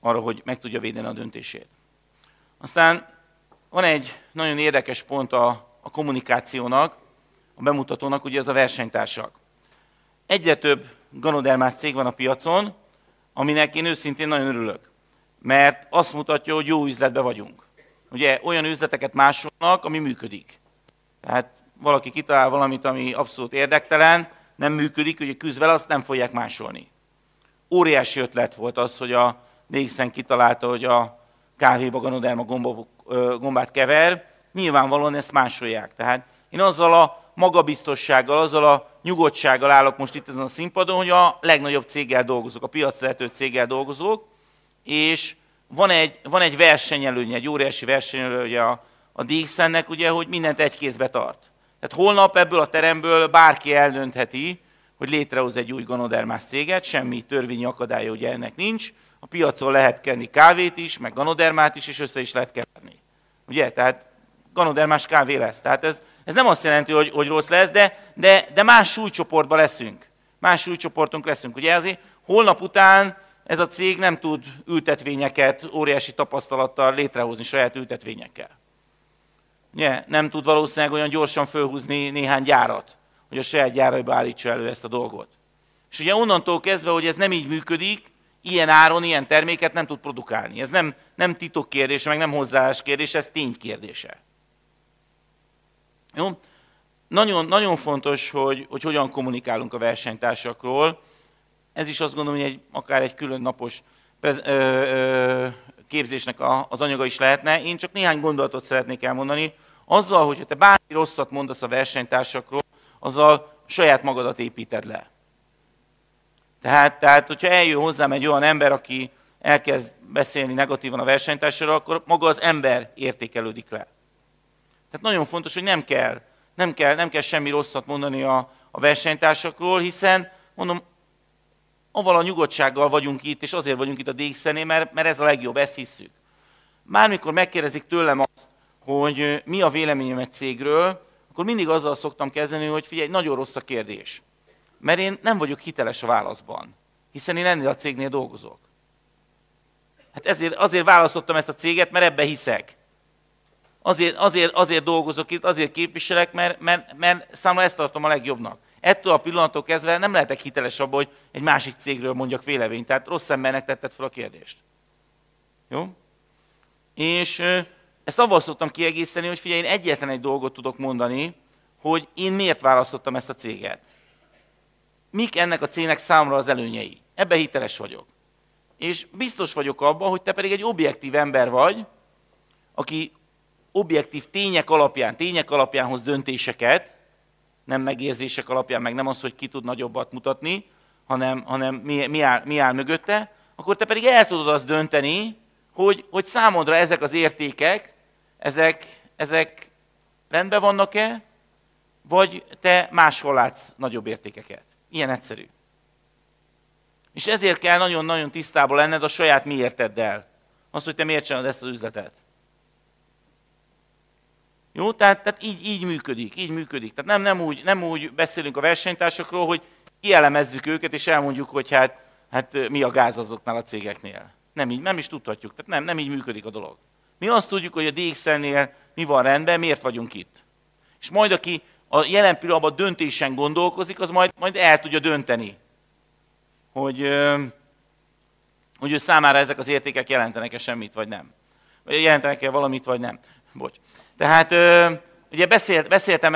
S1: arra, hogy meg tudja védeni a döntését. Aztán van egy nagyon érdekes pont a, a kommunikációnak, a bemutatónak, ugye az a versenytársak. Egyre több ganodermás cég van a piacon, aminek én őszintén nagyon örülök, mert azt mutatja, hogy jó üzletbe vagyunk ugye olyan üzleteket másolnak, ami működik. Tehát valaki kitalál valamit, ami abszolút érdektelen, nem működik, ugye küzd vele, azt nem fogják másolni. Óriási ötlet volt az, hogy a Nixon kitalálta, hogy a kávéba ganoderma gombát kever, nyilvánvalóan ezt másolják. Tehát én azzal a magabiztossággal, azzal a nyugodtsággal állok most itt ezen a színpadon, hogy a legnagyobb céggel dolgozok, a piacvezető céggel dolgozok, és van egy, van egy versenyelőnye, egy óriási versenyelőnye a, a DXN-nek, ugye, hogy mindent egy kézbe tart. Tehát holnap ebből a teremből bárki eldöntheti, hogy létrehoz egy új ganodermás céget, semmi törvényi akadálya ugye ennek nincs. A piacon lehet kenni kávét is, meg ganodermát is, és össze is lehet keverni. Ugye? Tehát ganodermás kávé lesz. Tehát ez, ez nem azt jelenti, hogy, hogy rossz lesz, de, de, de más súlycsoportban leszünk. Más súlycsoportunk leszünk. Ugye azért holnap után ez a cég nem tud ültetvényeket óriási tapasztalattal létrehozni saját ültetvényekkel. Nye, nem tud valószínűleg olyan gyorsan fölhúzni néhány gyárat, hogy a saját gyáraiba állítsa elő ezt a dolgot. És ugye onnantól kezdve, hogy ez nem így működik, ilyen áron, ilyen terméket nem tud produkálni. Ez nem, nem titok kérdése, meg nem hozzáállás kérdése, ez tény kérdése. Jó? Nagyon, nagyon fontos, hogy, hogy hogyan kommunikálunk a versenytársakról, ez is azt gondolom, hogy egy, akár egy külön napos prez, ö, ö, képzésnek a, az anyaga is lehetne. Én csak néhány gondolatot szeretnék elmondani. Azzal, hogyha te bármi rosszat mondasz a versenytársakról, azzal saját magadat építed le. Tehát, tehát hogyha eljön hozzám egy olyan ember, aki elkezd beszélni negatívan a versenytársáról, akkor maga az ember értékelődik le. Tehát nagyon fontos, hogy nem kell, nem kell, nem kell semmi rosszat mondani a, a versenytársakról, hiszen mondom, Aval a nyugodtsággal vagyunk itt, és azért vagyunk itt a dx mert, mert ez a legjobb, ezt hiszük. Mármikor megkérdezik tőlem azt, hogy mi a véleményem egy cégről, akkor mindig azzal szoktam kezdeni, hogy figyelj, nagyon rossz a kérdés. Mert én nem vagyok hiteles a válaszban, hiszen én ennél a cégnél dolgozok. Hát ezért, azért választottam ezt a céget, mert ebbe hiszek. Azért, azért, azért dolgozok itt, azért képviselek, mert, mert, mert számomra ezt tartom a legjobbnak. Ettől a pillanattól kezdve nem lehetek hiteles abban, hogy egy másik cégről mondjak véleményt. Tehát rossz embernek tetted fel a kérdést. Jó? És ezt avval szoktam kiegészíteni, hogy figyelj, én egyetlen egy dolgot tudok mondani, hogy én miért választottam ezt a céget. Mik ennek a cégnek számra az előnyei? Ebbe hiteles vagyok. És biztos vagyok abban, hogy te pedig egy objektív ember vagy, aki objektív tények alapján, tények alapján hoz döntéseket, nem megérzések alapján, meg nem az, hogy ki tud nagyobbat mutatni, hanem, hanem mi, mi, áll, mi áll mögötte, akkor te pedig el tudod azt dönteni, hogy, hogy számodra ezek az értékek, ezek, ezek rendben vannak-e, vagy te máshol látsz nagyobb értékeket. Ilyen egyszerű. És ezért kell nagyon-nagyon tisztában lenned a saját miérteddel. Azt, hogy te miért csinálod ezt az üzletet. Jó, tehát, tehát így, így működik, így működik. Tehát nem, nem, úgy, nem úgy beszélünk a versenytársakról, hogy kielemezzük őket, és elmondjuk, hogy hát, hát mi a gáz azoknál a cégeknél. Nem így, nem is tudhatjuk. Tehát nem, nem így működik a dolog. Mi azt tudjuk, hogy a DXL-nél mi van rendben, miért vagyunk itt. És majd aki a jelen pillanatban döntésen gondolkozik, az majd, majd el tudja dönteni, hogy, hogy ő számára ezek az értékek jelentenek-e semmit, vagy nem. Vagy jelentenek-e valamit, vagy nem. Bocs. Tehát ugye beszélt, beszéltem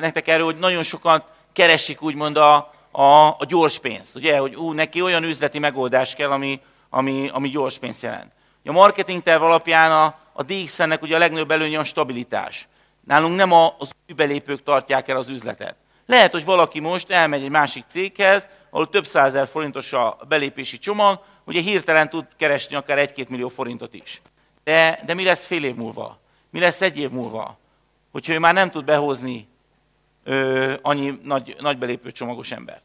S1: nektek erről, hogy nagyon sokan keresik úgymond a, a, a gyors pénzt, ugye, hogy ú, neki olyan üzleti megoldás kell, ami, ami, ami gyors pénzt jelent. A marketing terv alapján a, a dx nek ugye a legnagyobb előnye a stabilitás. Nálunk nem a, az új belépők tartják el az üzletet. Lehet, hogy valaki most elmegy egy másik céghez, ahol több százer forintos a belépési csomag, ugye hirtelen tud keresni akár 1-2 millió forintot is. De, de mi lesz fél év múlva? Mi lesz egy év múlva? Hogyha ő már nem tud behozni ö, annyi nagy, nagy belépő csomagos embert.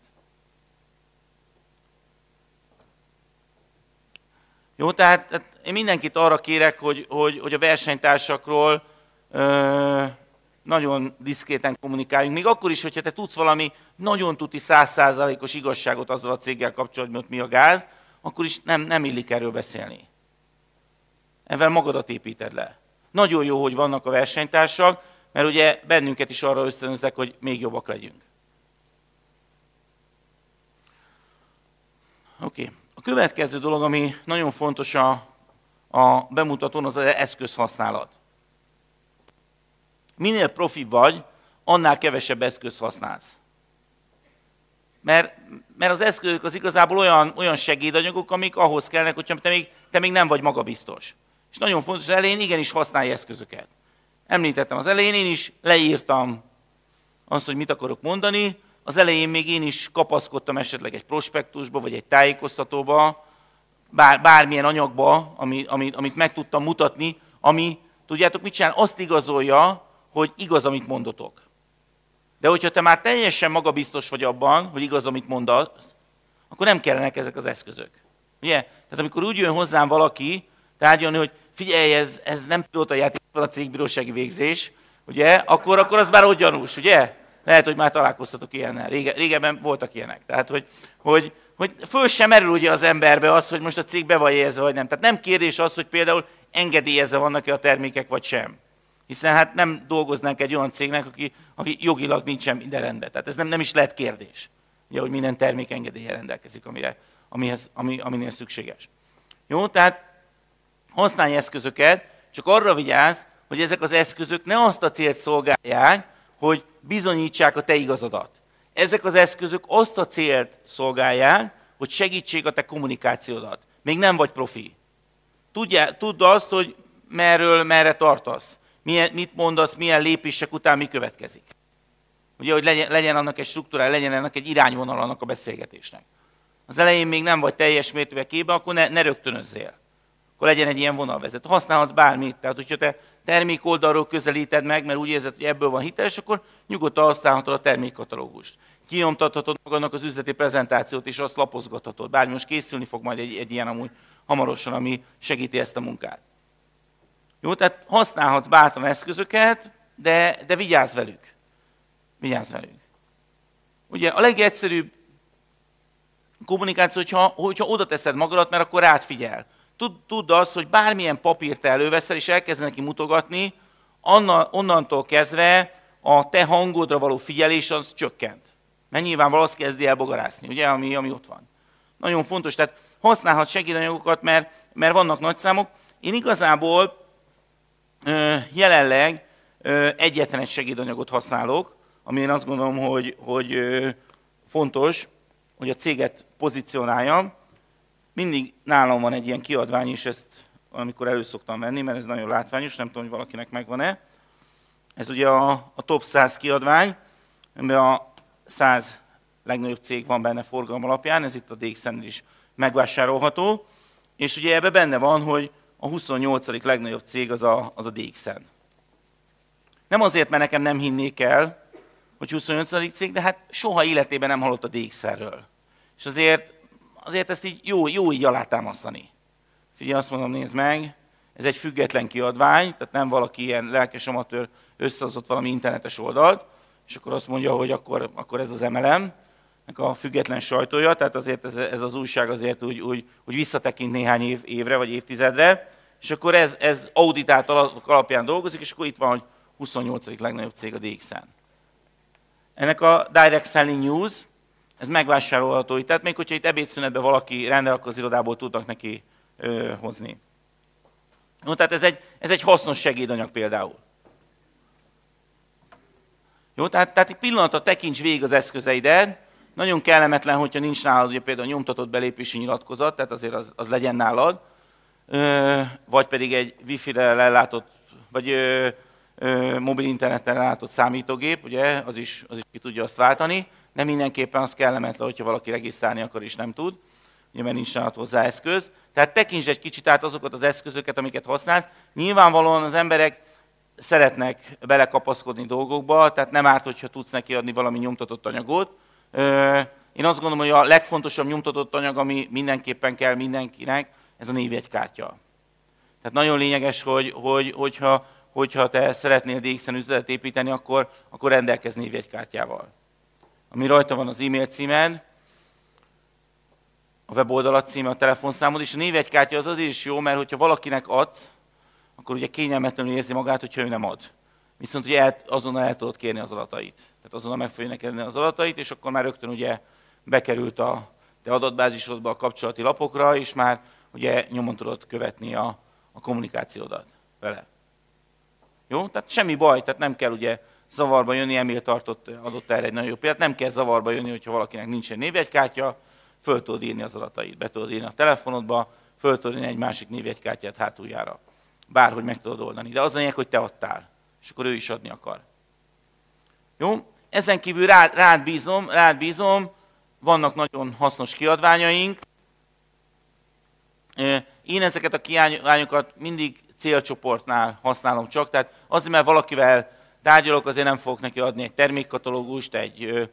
S1: Jó, tehát, tehát én mindenkit arra kérek, hogy, hogy, hogy a versenytársakról ö, nagyon diszkréten kommunikáljunk. Még akkor is, hogyha te tudsz valami nagyon tuti százszázalékos igazságot azzal a céggel kapcsolatban, hogy mi a gáz, akkor is nem, nem illik erről beszélni. Ezzel magadat építed le. Nagyon jó, hogy vannak a versenytársak, mert ugye bennünket is arra ösztönöznek, hogy még jobbak legyünk. Oké. Okay. A következő dolog, ami nagyon fontos a, a bemutatón, az az eszközhasználat. Minél profi vagy, annál kevesebb eszköz használsz. Mert, mert az eszközök az igazából olyan, olyan segédanyagok, amik ahhoz kellnek, hogyha te még, te még nem vagy magabiztos. És nagyon fontos, az elején igenis használj eszközöket. Említettem az elején, én is leírtam azt, hogy mit akarok mondani. Az elején még én is kapaszkodtam esetleg egy prospektusba, vagy egy tájékoztatóba, bár, bármilyen anyagba, ami, amit, amit meg tudtam mutatni, ami, tudjátok mit csinál? Azt igazolja, hogy igaz, amit mondotok. De hogyha te már teljesen magabiztos vagy abban, hogy igaz, amit mondasz, akkor nem kellenek ezek az eszközök. Ugye? Tehát amikor úgy jön hozzám valaki, tárgyalni, hogy figyelj, ez, ez nem pilóta játék, van a cégbírósági végzés, ugye? Akkor, akkor az már ott gyanús, ugye? Lehet, hogy már találkoztatok ilyennel. Rége, régebben voltak ilyenek. Tehát, hogy, hogy, hogy föl sem merül ugye az emberbe az, hogy most a cég be van jelzve, vagy nem. Tehát nem kérdés az, hogy például engedélyezve vannak-e a termékek, vagy sem. Hiszen hát nem dolgoznánk egy olyan cégnek, aki, aki jogilag nincsen minden rendben. Tehát ez nem, nem is lehet kérdés, ugye, hogy minden termék engedélye rendelkezik, amire, amihez, ami, aminél szükséges. Jó, tehát használj eszközöket, csak arra vigyázz, hogy ezek az eszközök ne azt a célt szolgálják, hogy bizonyítsák a te igazadat. Ezek az eszközök azt a célt szolgálják, hogy segítsék a te kommunikációdat. Még nem vagy profi. Tudja tudd azt, hogy merről, merre tartasz. Milyen, mit mondasz, milyen lépések után mi következik. Ugye, hogy legyen, legyen annak egy struktúrája, legyen annak egy irányvonal annak a beszélgetésnek. Az elején még nem vagy teljes mértékben képbe, akkor ne, ne rögtönözzél akkor legyen egy ilyen vonalvezető. Használhatsz bármit. Tehát, hogyha te termék oldalról közelíted meg, mert úgy érzed, hogy ebből van hiteles, akkor nyugodtan használhatod a termékkatalógust. Kinyomtathatod magadnak az üzleti prezentációt, és azt lapozgathatod. Bármi most készülni fog majd egy, egy ilyen amúgy hamarosan, ami segíti ezt a munkát. Jó, tehát használhatsz bátran eszközöket, de, de vigyázz velük. Vigyázz velük. Ugye a legegyszerűbb kommunikáció, hogyha, hogyha oda teszed magadat, mert akkor rád figyel Tud, tud azt, hogy bármilyen papírt előveszel, és elkezd neki mutogatni, annal onnantól kezdve a te hangodra való figyelés az csökkent. Mert nyilván valaki kezdi el bogarászni, ugye, ami, ami ott van. Nagyon fontos, tehát használhat segédanyagokat, mert, mert vannak nagyszámok. Én igazából ö, jelenleg ö, egyetlen egy segédanyagot használok, ami én azt gondolom, hogy, hogy ö, fontos, hogy a céget pozícionáljam, mindig nálam van egy ilyen kiadvány, és ezt amikor elő szoktam venni, mert ez nagyon látványos, nem tudom, hogy valakinek megvan-e. Ez ugye a, a top 100 kiadvány, amiben a 100 legnagyobb cég van benne forgalom alapján, ez itt a DXN is megvásárolható, és ugye ebbe benne van, hogy a 28. legnagyobb cég az a, az a DXN. Nem azért, mert nekem nem hinnék el, hogy 28. cég, de hát soha életében nem hallott a dx ről És azért azért ezt így jó, jó így alátámasztani. Figyelj, azt mondom, nézd meg, ez egy független kiadvány, tehát nem valaki ilyen lelkes amatőr összehozott valami internetes oldalt, és akkor azt mondja, hogy akkor, akkor ez az emelem, a független sajtója, tehát azért ez, ez az újság azért úgy, úgy, úgy visszatekint néhány év, évre vagy évtizedre, és akkor ez, ez auditált alapján dolgozik, és akkor itt van, hogy 28. legnagyobb cég a DXN. Ennek a Direct Selling News, ez megvásárolható. Tehát még hogyha itt ebédszünetben valaki rendel, akkor az irodából tudnak neki ö, hozni. No, tehát ez egy, ez egy hasznos segédanyag például. Jó, tehát, tehát egy pillanatra tekints végig az eszközeidet. Nagyon kellemetlen, hogyha nincs nálad ugye például nyomtatott belépési nyilatkozat, tehát azért az, az legyen nálad, ö, vagy pedig egy wifi-re ellátott, vagy ö, ö, mobil interneten ellátott számítógép, ugye, az is, az is ki tudja azt váltani nem mindenképpen az kellemetlen, hogyha valaki regisztrálni akar is nem tud, ugye mert nincs hozzá eszköz. Tehát tekints egy kicsit át azokat az eszközöket, amiket használsz. Nyilvánvalóan az emberek szeretnek belekapaszkodni dolgokba, tehát nem árt, hogyha tudsz neki adni valami nyomtatott anyagot. Én azt gondolom, hogy a legfontosabb nyomtatott anyag, ami mindenképpen kell mindenkinek, ez a névjegykártya. Tehát nagyon lényeges, hogy, hogy, hogyha, hogyha te szeretnél DX-en üzletet építeni, akkor, akkor rendelkezz névjegykártyával ami rajta van az e-mail címen, a weboldalat címe, a telefonszámod, és a névjegykártya az azért is jó, mert hogyha valakinek adsz, akkor ugye kényelmetlenül érzi magát, hogyha ő nem ad. Viszont ugye el, azonnal el tudod kérni az adatait. Tehát azonnal meg fogja neked az adatait, és akkor már rögtön ugye bekerült a te adatbázisodba a kapcsolati lapokra, és már ugye nyomon tudod követni a, a kommunikációdat vele. Jó? Tehát semmi baj, tehát nem kell ugye zavarba jönni, Emil tartott, adott erre egy nagyon jó példát. Nem kell zavarba jönni, hogyha valakinek nincsen névjegykártya, föl tudod írni az adatait, be tudod írni a telefonodba, föl tudod írni egy másik névjegykártyát hátuljára. Bárhogy meg tudod oldani. De az a hogy te adtál, és akkor ő is adni akar. Jó? Ezen kívül rád, rád bízom, rád bízom, vannak nagyon hasznos kiadványaink. Én ezeket a kiadványokat mindig célcsoportnál használom csak, tehát azért, mert valakivel tárgyalok, azért nem fogok neki adni egy termékkatalógust, egy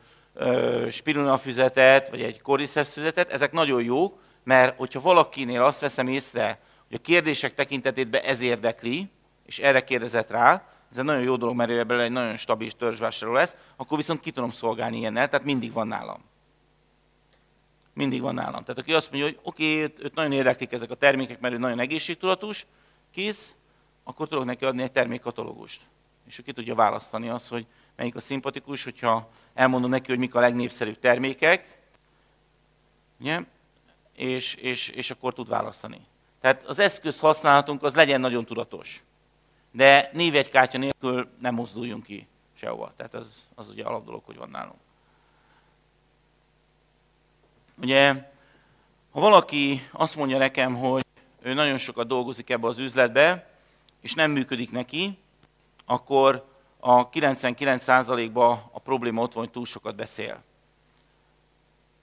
S1: spirulinafüzetet, vagy egy koriszepsfüzetet. Ezek nagyon jók, mert hogyha valakinél azt veszem észre, hogy a kérdések tekintetében ez érdekli, és erre kérdezett rá, ez egy nagyon jó dolog, mert ebből egy nagyon stabil törzsvásárló lesz, akkor viszont ki tudom szolgálni ilyennel, tehát mindig van nálam. Mindig van nálam. Tehát aki azt mondja, hogy oké, okay, őt nagyon érdeklik ezek a termékek, mert ő nagyon egészségtudatos, kész, akkor tudok neki adni egy termékkatalógust és ő ki tudja választani azt, hogy melyik a szimpatikus, hogyha elmondom neki, hogy mik a legnépszerűbb termékek, ugye? És, és, és akkor tud választani. Tehát az eszköz használatunk az legyen nagyon tudatos. De kártya nélkül nem mozduljunk ki sehova. Tehát az, az ugye alap dolog, hogy van nálunk. Ugye, ha valaki azt mondja nekem, hogy ő nagyon sokat dolgozik ebbe az üzletbe, és nem működik neki, akkor a 99%-ban a probléma ott van, hogy túl sokat beszél.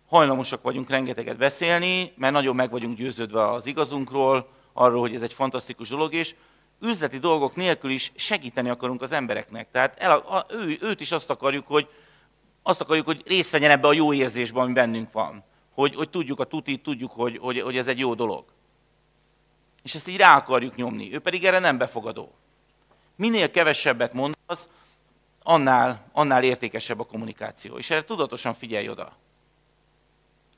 S1: Hajlamosak vagyunk rengeteget beszélni, mert nagyon meg vagyunk győződve az igazunkról, arról, hogy ez egy fantasztikus dolog, és üzleti dolgok nélkül is segíteni akarunk az embereknek. Tehát el, a, ő, őt is azt akarjuk, hogy azt akarjuk, hogy részt vegyen ebbe a jó érzésben, ami bennünk van. Hogy, hogy tudjuk a tutit, tudjuk, hogy, hogy, hogy ez egy jó dolog. És ezt így rá akarjuk nyomni. Ő pedig erre nem befogadó minél kevesebbet mondasz, annál, annál értékesebb a kommunikáció. És erre tudatosan figyelj oda.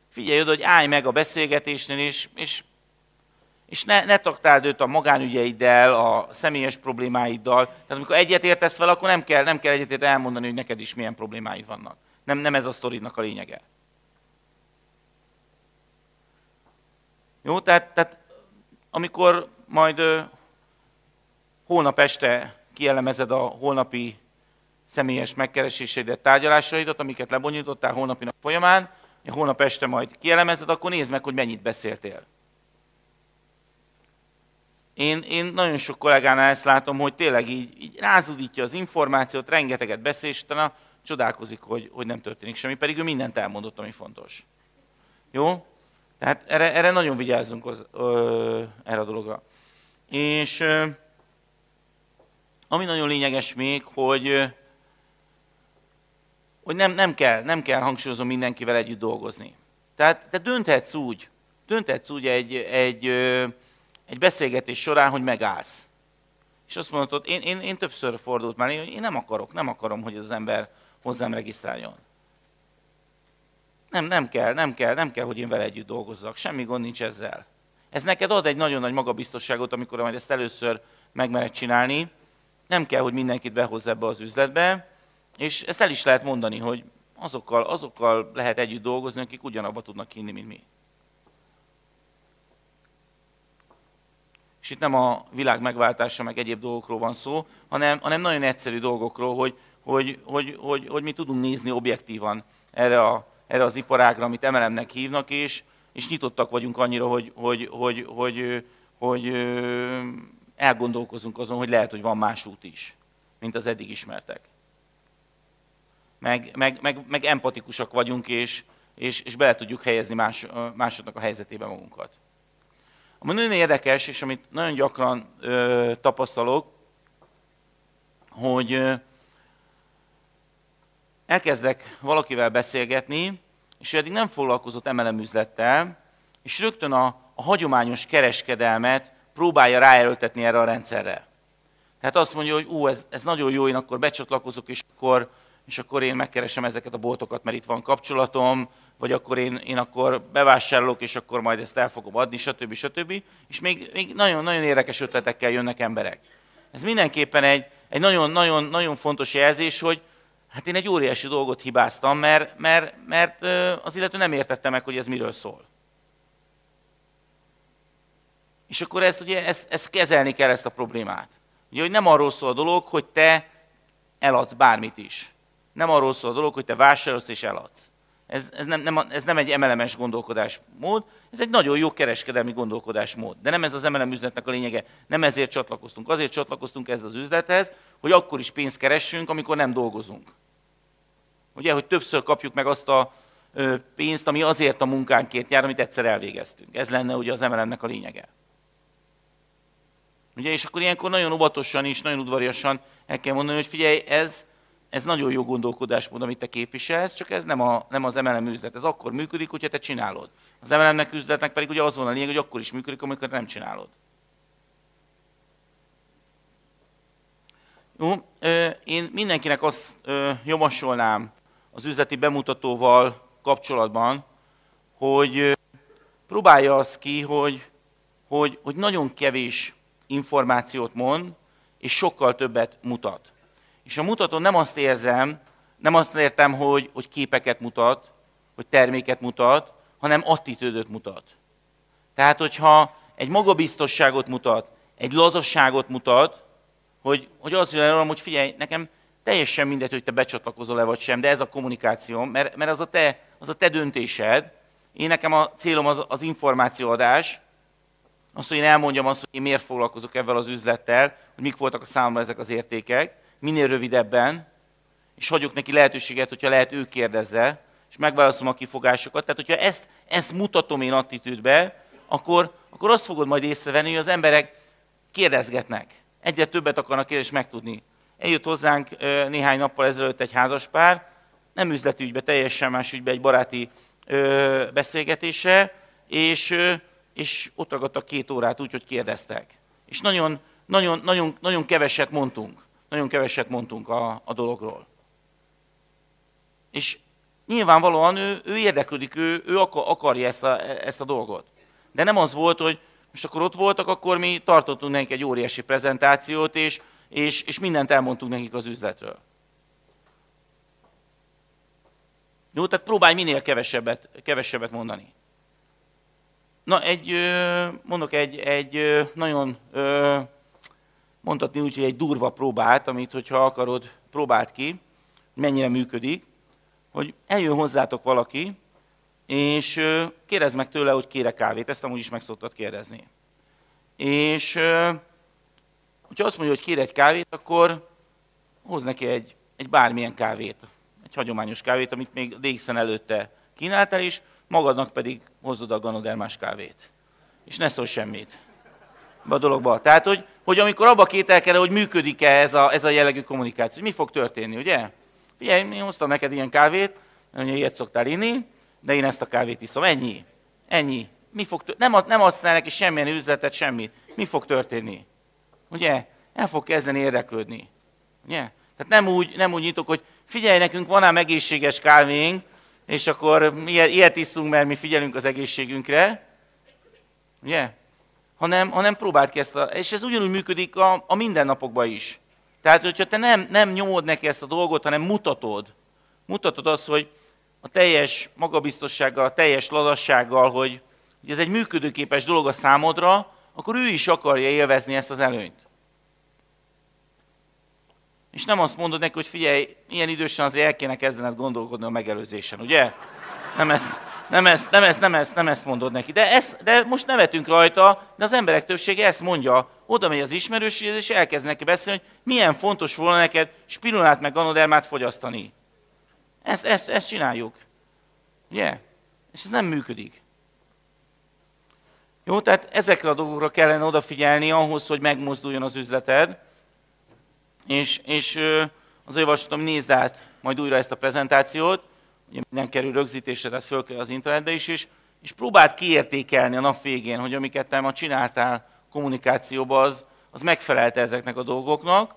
S1: Figyelj oda, hogy állj meg a beszélgetésnél, és, és, és ne, ne taktáld őt a magánügyeiddel, a személyes problémáiddal. Tehát amikor egyet értesz vele, akkor nem kell, nem kell egyetért elmondani, hogy neked is milyen problémáid vannak. Nem, nem ez a sztoridnak a lényege. Jó, tehát, tehát amikor majd holnap este kielemezed a holnapi személyes megkereséseidet, tárgyalásaidat, amiket lebonyolítottál holnapi nap folyamán, ha holnap este majd kielemezed, akkor nézd meg, hogy mennyit beszéltél. Én, én nagyon sok kollégánál ezt látom, hogy tényleg így, így rázudítja az információt, rengeteget beszél, és utána csodálkozik, hogy, hogy nem történik semmi, pedig ő mindent elmondott, ami fontos. Jó? Tehát erre, erre nagyon vigyázzunk az, ö, erre a dologra. És ö, ami nagyon lényeges még, hogy, hogy nem, nem, kell, nem kell hangsúlyozom mindenkivel együtt dolgozni. Tehát te dönthetsz úgy, dönthetsz úgy egy, egy, egy beszélgetés során, hogy megállsz. És azt mondod, én, én, én többször fordult már, hogy én nem akarok, nem akarom, hogy az ember hozzám regisztráljon. Nem, nem kell, nem kell, nem kell, hogy én vele együtt dolgozzak. Semmi gond nincs ezzel. Ez neked ad egy nagyon nagy magabiztosságot, amikor majd ezt először megmered csinálni, nem kell, hogy mindenkit behozz ebbe az üzletbe, és ezt el is lehet mondani, hogy azokkal, azokkal lehet együtt dolgozni, akik ugyanabba tudnak hinni, mint mi. És itt nem a világ megváltása, meg egyéb dolgokról van szó, hanem, hanem nagyon egyszerű dolgokról, hogy, hogy, hogy, hogy, hogy mi tudunk nézni objektívan erre, a, erre az iparágra, amit emelemnek hívnak, és, és nyitottak vagyunk annyira, hogy, hogy, hogy, hogy, hogy, hogy, hogy elgondolkozunk azon, hogy lehet, hogy van más út is, mint az eddig ismertek. Meg, meg, meg, meg empatikusak vagyunk, és, és, és bele tudjuk helyezni más, másoknak a helyzetébe magunkat. Ami nagyon érdekes, és amit nagyon gyakran ö, tapasztalok, hogy ö, elkezdek valakivel beszélgetni, és ő eddig nem foglalkozott emelemüzlettel, és rögtön a, a hagyományos kereskedelmet próbálja ráerőltetni erre a rendszerre. Tehát azt mondja, hogy ú, ez, ez nagyon jó, én akkor becsatlakozok, és akkor, és akkor én megkeresem ezeket a boltokat, mert itt van kapcsolatom, vagy akkor én, én akkor bevásárolok, és akkor majd ezt el fogom adni, stb. stb. És még, még nagyon, nagyon érdekes ötletekkel jönnek emberek. Ez mindenképpen egy, egy nagyon, nagyon, nagyon fontos jelzés, hogy hát én egy óriási dolgot hibáztam, mert, mert, mert az illető nem értette meg, hogy ez miről szól. És akkor ezt, ugye, ezt, ezt kezelni kell, ezt a problémát. Ugye, hogy nem arról szól a dolog, hogy te eladsz bármit is. Nem arról szól a dolog, hogy te vásárolsz és eladsz. Ez, ez, nem, nem, ez nem egy emelemes gondolkodásmód, ez egy nagyon jó kereskedelmi gondolkodásmód. De nem ez az emelem üzletnek a lényege. Nem ezért csatlakoztunk. Azért csatlakoztunk ez az üzlethez, hogy akkor is pénzt keressünk, amikor nem dolgozunk. Ugye, hogy többször kapjuk meg azt a pénzt, ami azért a munkánkért jár, amit egyszer elvégeztünk. Ez lenne ugye az emelemnek a lényege. Ugye, és akkor ilyenkor nagyon óvatosan és nagyon udvariasan el kell mondani, hogy figyelj, ez, ez nagyon jó gondolkodásmód, amit te képviselsz, csak ez nem, a, nem az MLM üzlet. Ez akkor működik, hogyha te csinálod. Az MLM-nek üzletnek pedig ugye az van a lényeg, hogy akkor is működik, amikor te nem csinálod. Jó, én mindenkinek azt javasolnám az üzleti bemutatóval kapcsolatban, hogy próbálja azt ki, hogy, hogy, hogy nagyon kevés információt mond, és sokkal többet mutat. És a mutató nem azt érzem, nem azt értem, hogy, hogy képeket mutat, hogy terméket mutat, hanem attitűdöt mutat. Tehát, hogyha egy magabiztosságot mutat, egy lazasságot mutat, hogy, hogy az jön hogy figyelj, nekem teljesen mindegy, hogy te becsatlakozol-e vagy sem, de ez a kommunikáció, mert, mert az, a te, az a te döntésed, én nekem a célom az, az információadás, azt, hogy én elmondjam azt, hogy én miért foglalkozok ezzel az üzlettel, hogy mik voltak a számomra ezek az értékek, minél rövidebben, és hagyjuk neki lehetőséget, hogyha lehet ő kérdezze, és megválaszolom a kifogásokat. Tehát, hogyha ezt, ezt mutatom én attitűdbe, akkor, akkor azt fogod majd észrevenni, hogy az emberek kérdezgetnek. Egyre többet akarnak kérdés megtudni. Eljött hozzánk néhány nappal ezelőtt egy házaspár, nem üzleti ügybe, teljesen más ügybe, egy baráti beszélgetése, és és ott ragadtak két órát úgy, hogy kérdeztek. És nagyon, nagyon, nagyon, nagyon keveset mondtunk. Nagyon keveset mondtunk a, a dologról. És nyilvánvalóan ő, ő érdeklődik, ő, ő akarja ezt a, ezt a dolgot. De nem az volt, hogy most akkor ott voltak, akkor mi tartottunk nekik egy óriási prezentációt, és, és, és mindent elmondtunk nekik az üzletről. Jó, tehát próbálj minél kevesebbet, kevesebbet mondani. Na, egy, mondok egy, egy nagyon, mondhatni úgy, hogy egy durva próbát, amit, hogyha akarod, próbált ki, mennyire működik, hogy eljön hozzátok valaki, és kérdezd meg tőle, hogy kérek kávét, ezt amúgy is meg szoktad kérdezni. És hogyha azt mondja, hogy kér egy kávét, akkor hoz neki egy, egy bármilyen kávét, egy hagyományos kávét, amit még a előtte kínáltál is, magadnak pedig hozod a ganodermás kávét. És ne szól semmit be a dologba. Tehát, hogy, hogy amikor abba kételkedel, hogy működik-e ez a, ez a jellegű kommunikáció, hogy mi fog történni, ugye? Figyelj, én hoztam neked ilyen kávét, ugye ilyet szoktál inni, de én ezt a kávét iszom. Ennyi. Ennyi. Mi fog nem, ad, nem adsz neki semmilyen üzletet, semmit. Mi fog történni? Ugye? El fog kezdeni érdeklődni. Ugye? Tehát nem úgy, nem úgy nyitok, hogy figyelj, nekünk van e egészséges kávénk, és akkor ilyet, ilyet iszunk, mert mi figyelünk az egészségünkre, ugye? Hanem, hanem próbáld ki ezt, a, és ez ugyanúgy működik a, a mindennapokban is. Tehát, hogyha te nem, nem nyomod neki ezt a dolgot, hanem mutatod, mutatod azt, hogy a teljes magabiztossággal, a teljes lazassággal, hogy, hogy ez egy működőképes dolog a számodra, akkor ő is akarja élvezni ezt az előnyt. És nem azt mondod neki, hogy figyelj, ilyen idősen azért el kéne kezdened gondolkodni a megelőzésen, ugye? Nem ezt, nem ezt, nem ezt, nem ezt, nem ezt mondod neki. De, ez, de most nevetünk rajta, de az emberek többsége ezt mondja. Oda megy az ismerőséhez, és elkezd neki beszélni, hogy milyen fontos volna neked spirulát meg ganodermát fogyasztani. Ezt, ezt, ezt csináljuk. Ugye? És ez nem működik. Jó, tehát ezekre a dolgokra kellene odafigyelni ahhoz, hogy megmozduljon az üzleted, és, és az javaslatom, nézd át majd újra ezt a prezentációt, ugye minden kerül rögzítésre, tehát föl kell az internetbe is, és, és próbáld kiértékelni a nap végén, hogy amiket te ma csináltál kommunikációban, az, az megfelelte ezeknek a dolgoknak.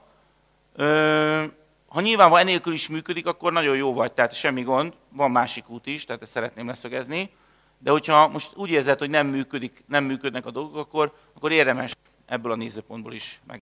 S1: Ö, ha nyilvánvalóan enélkül is működik, akkor nagyon jó vagy, tehát semmi gond, van másik út is, tehát ezt szeretném leszögezni, de hogyha most úgy érzed, hogy nem, működik, nem működnek a dolgok, akkor, akkor érdemes ebből a nézőpontból is meg.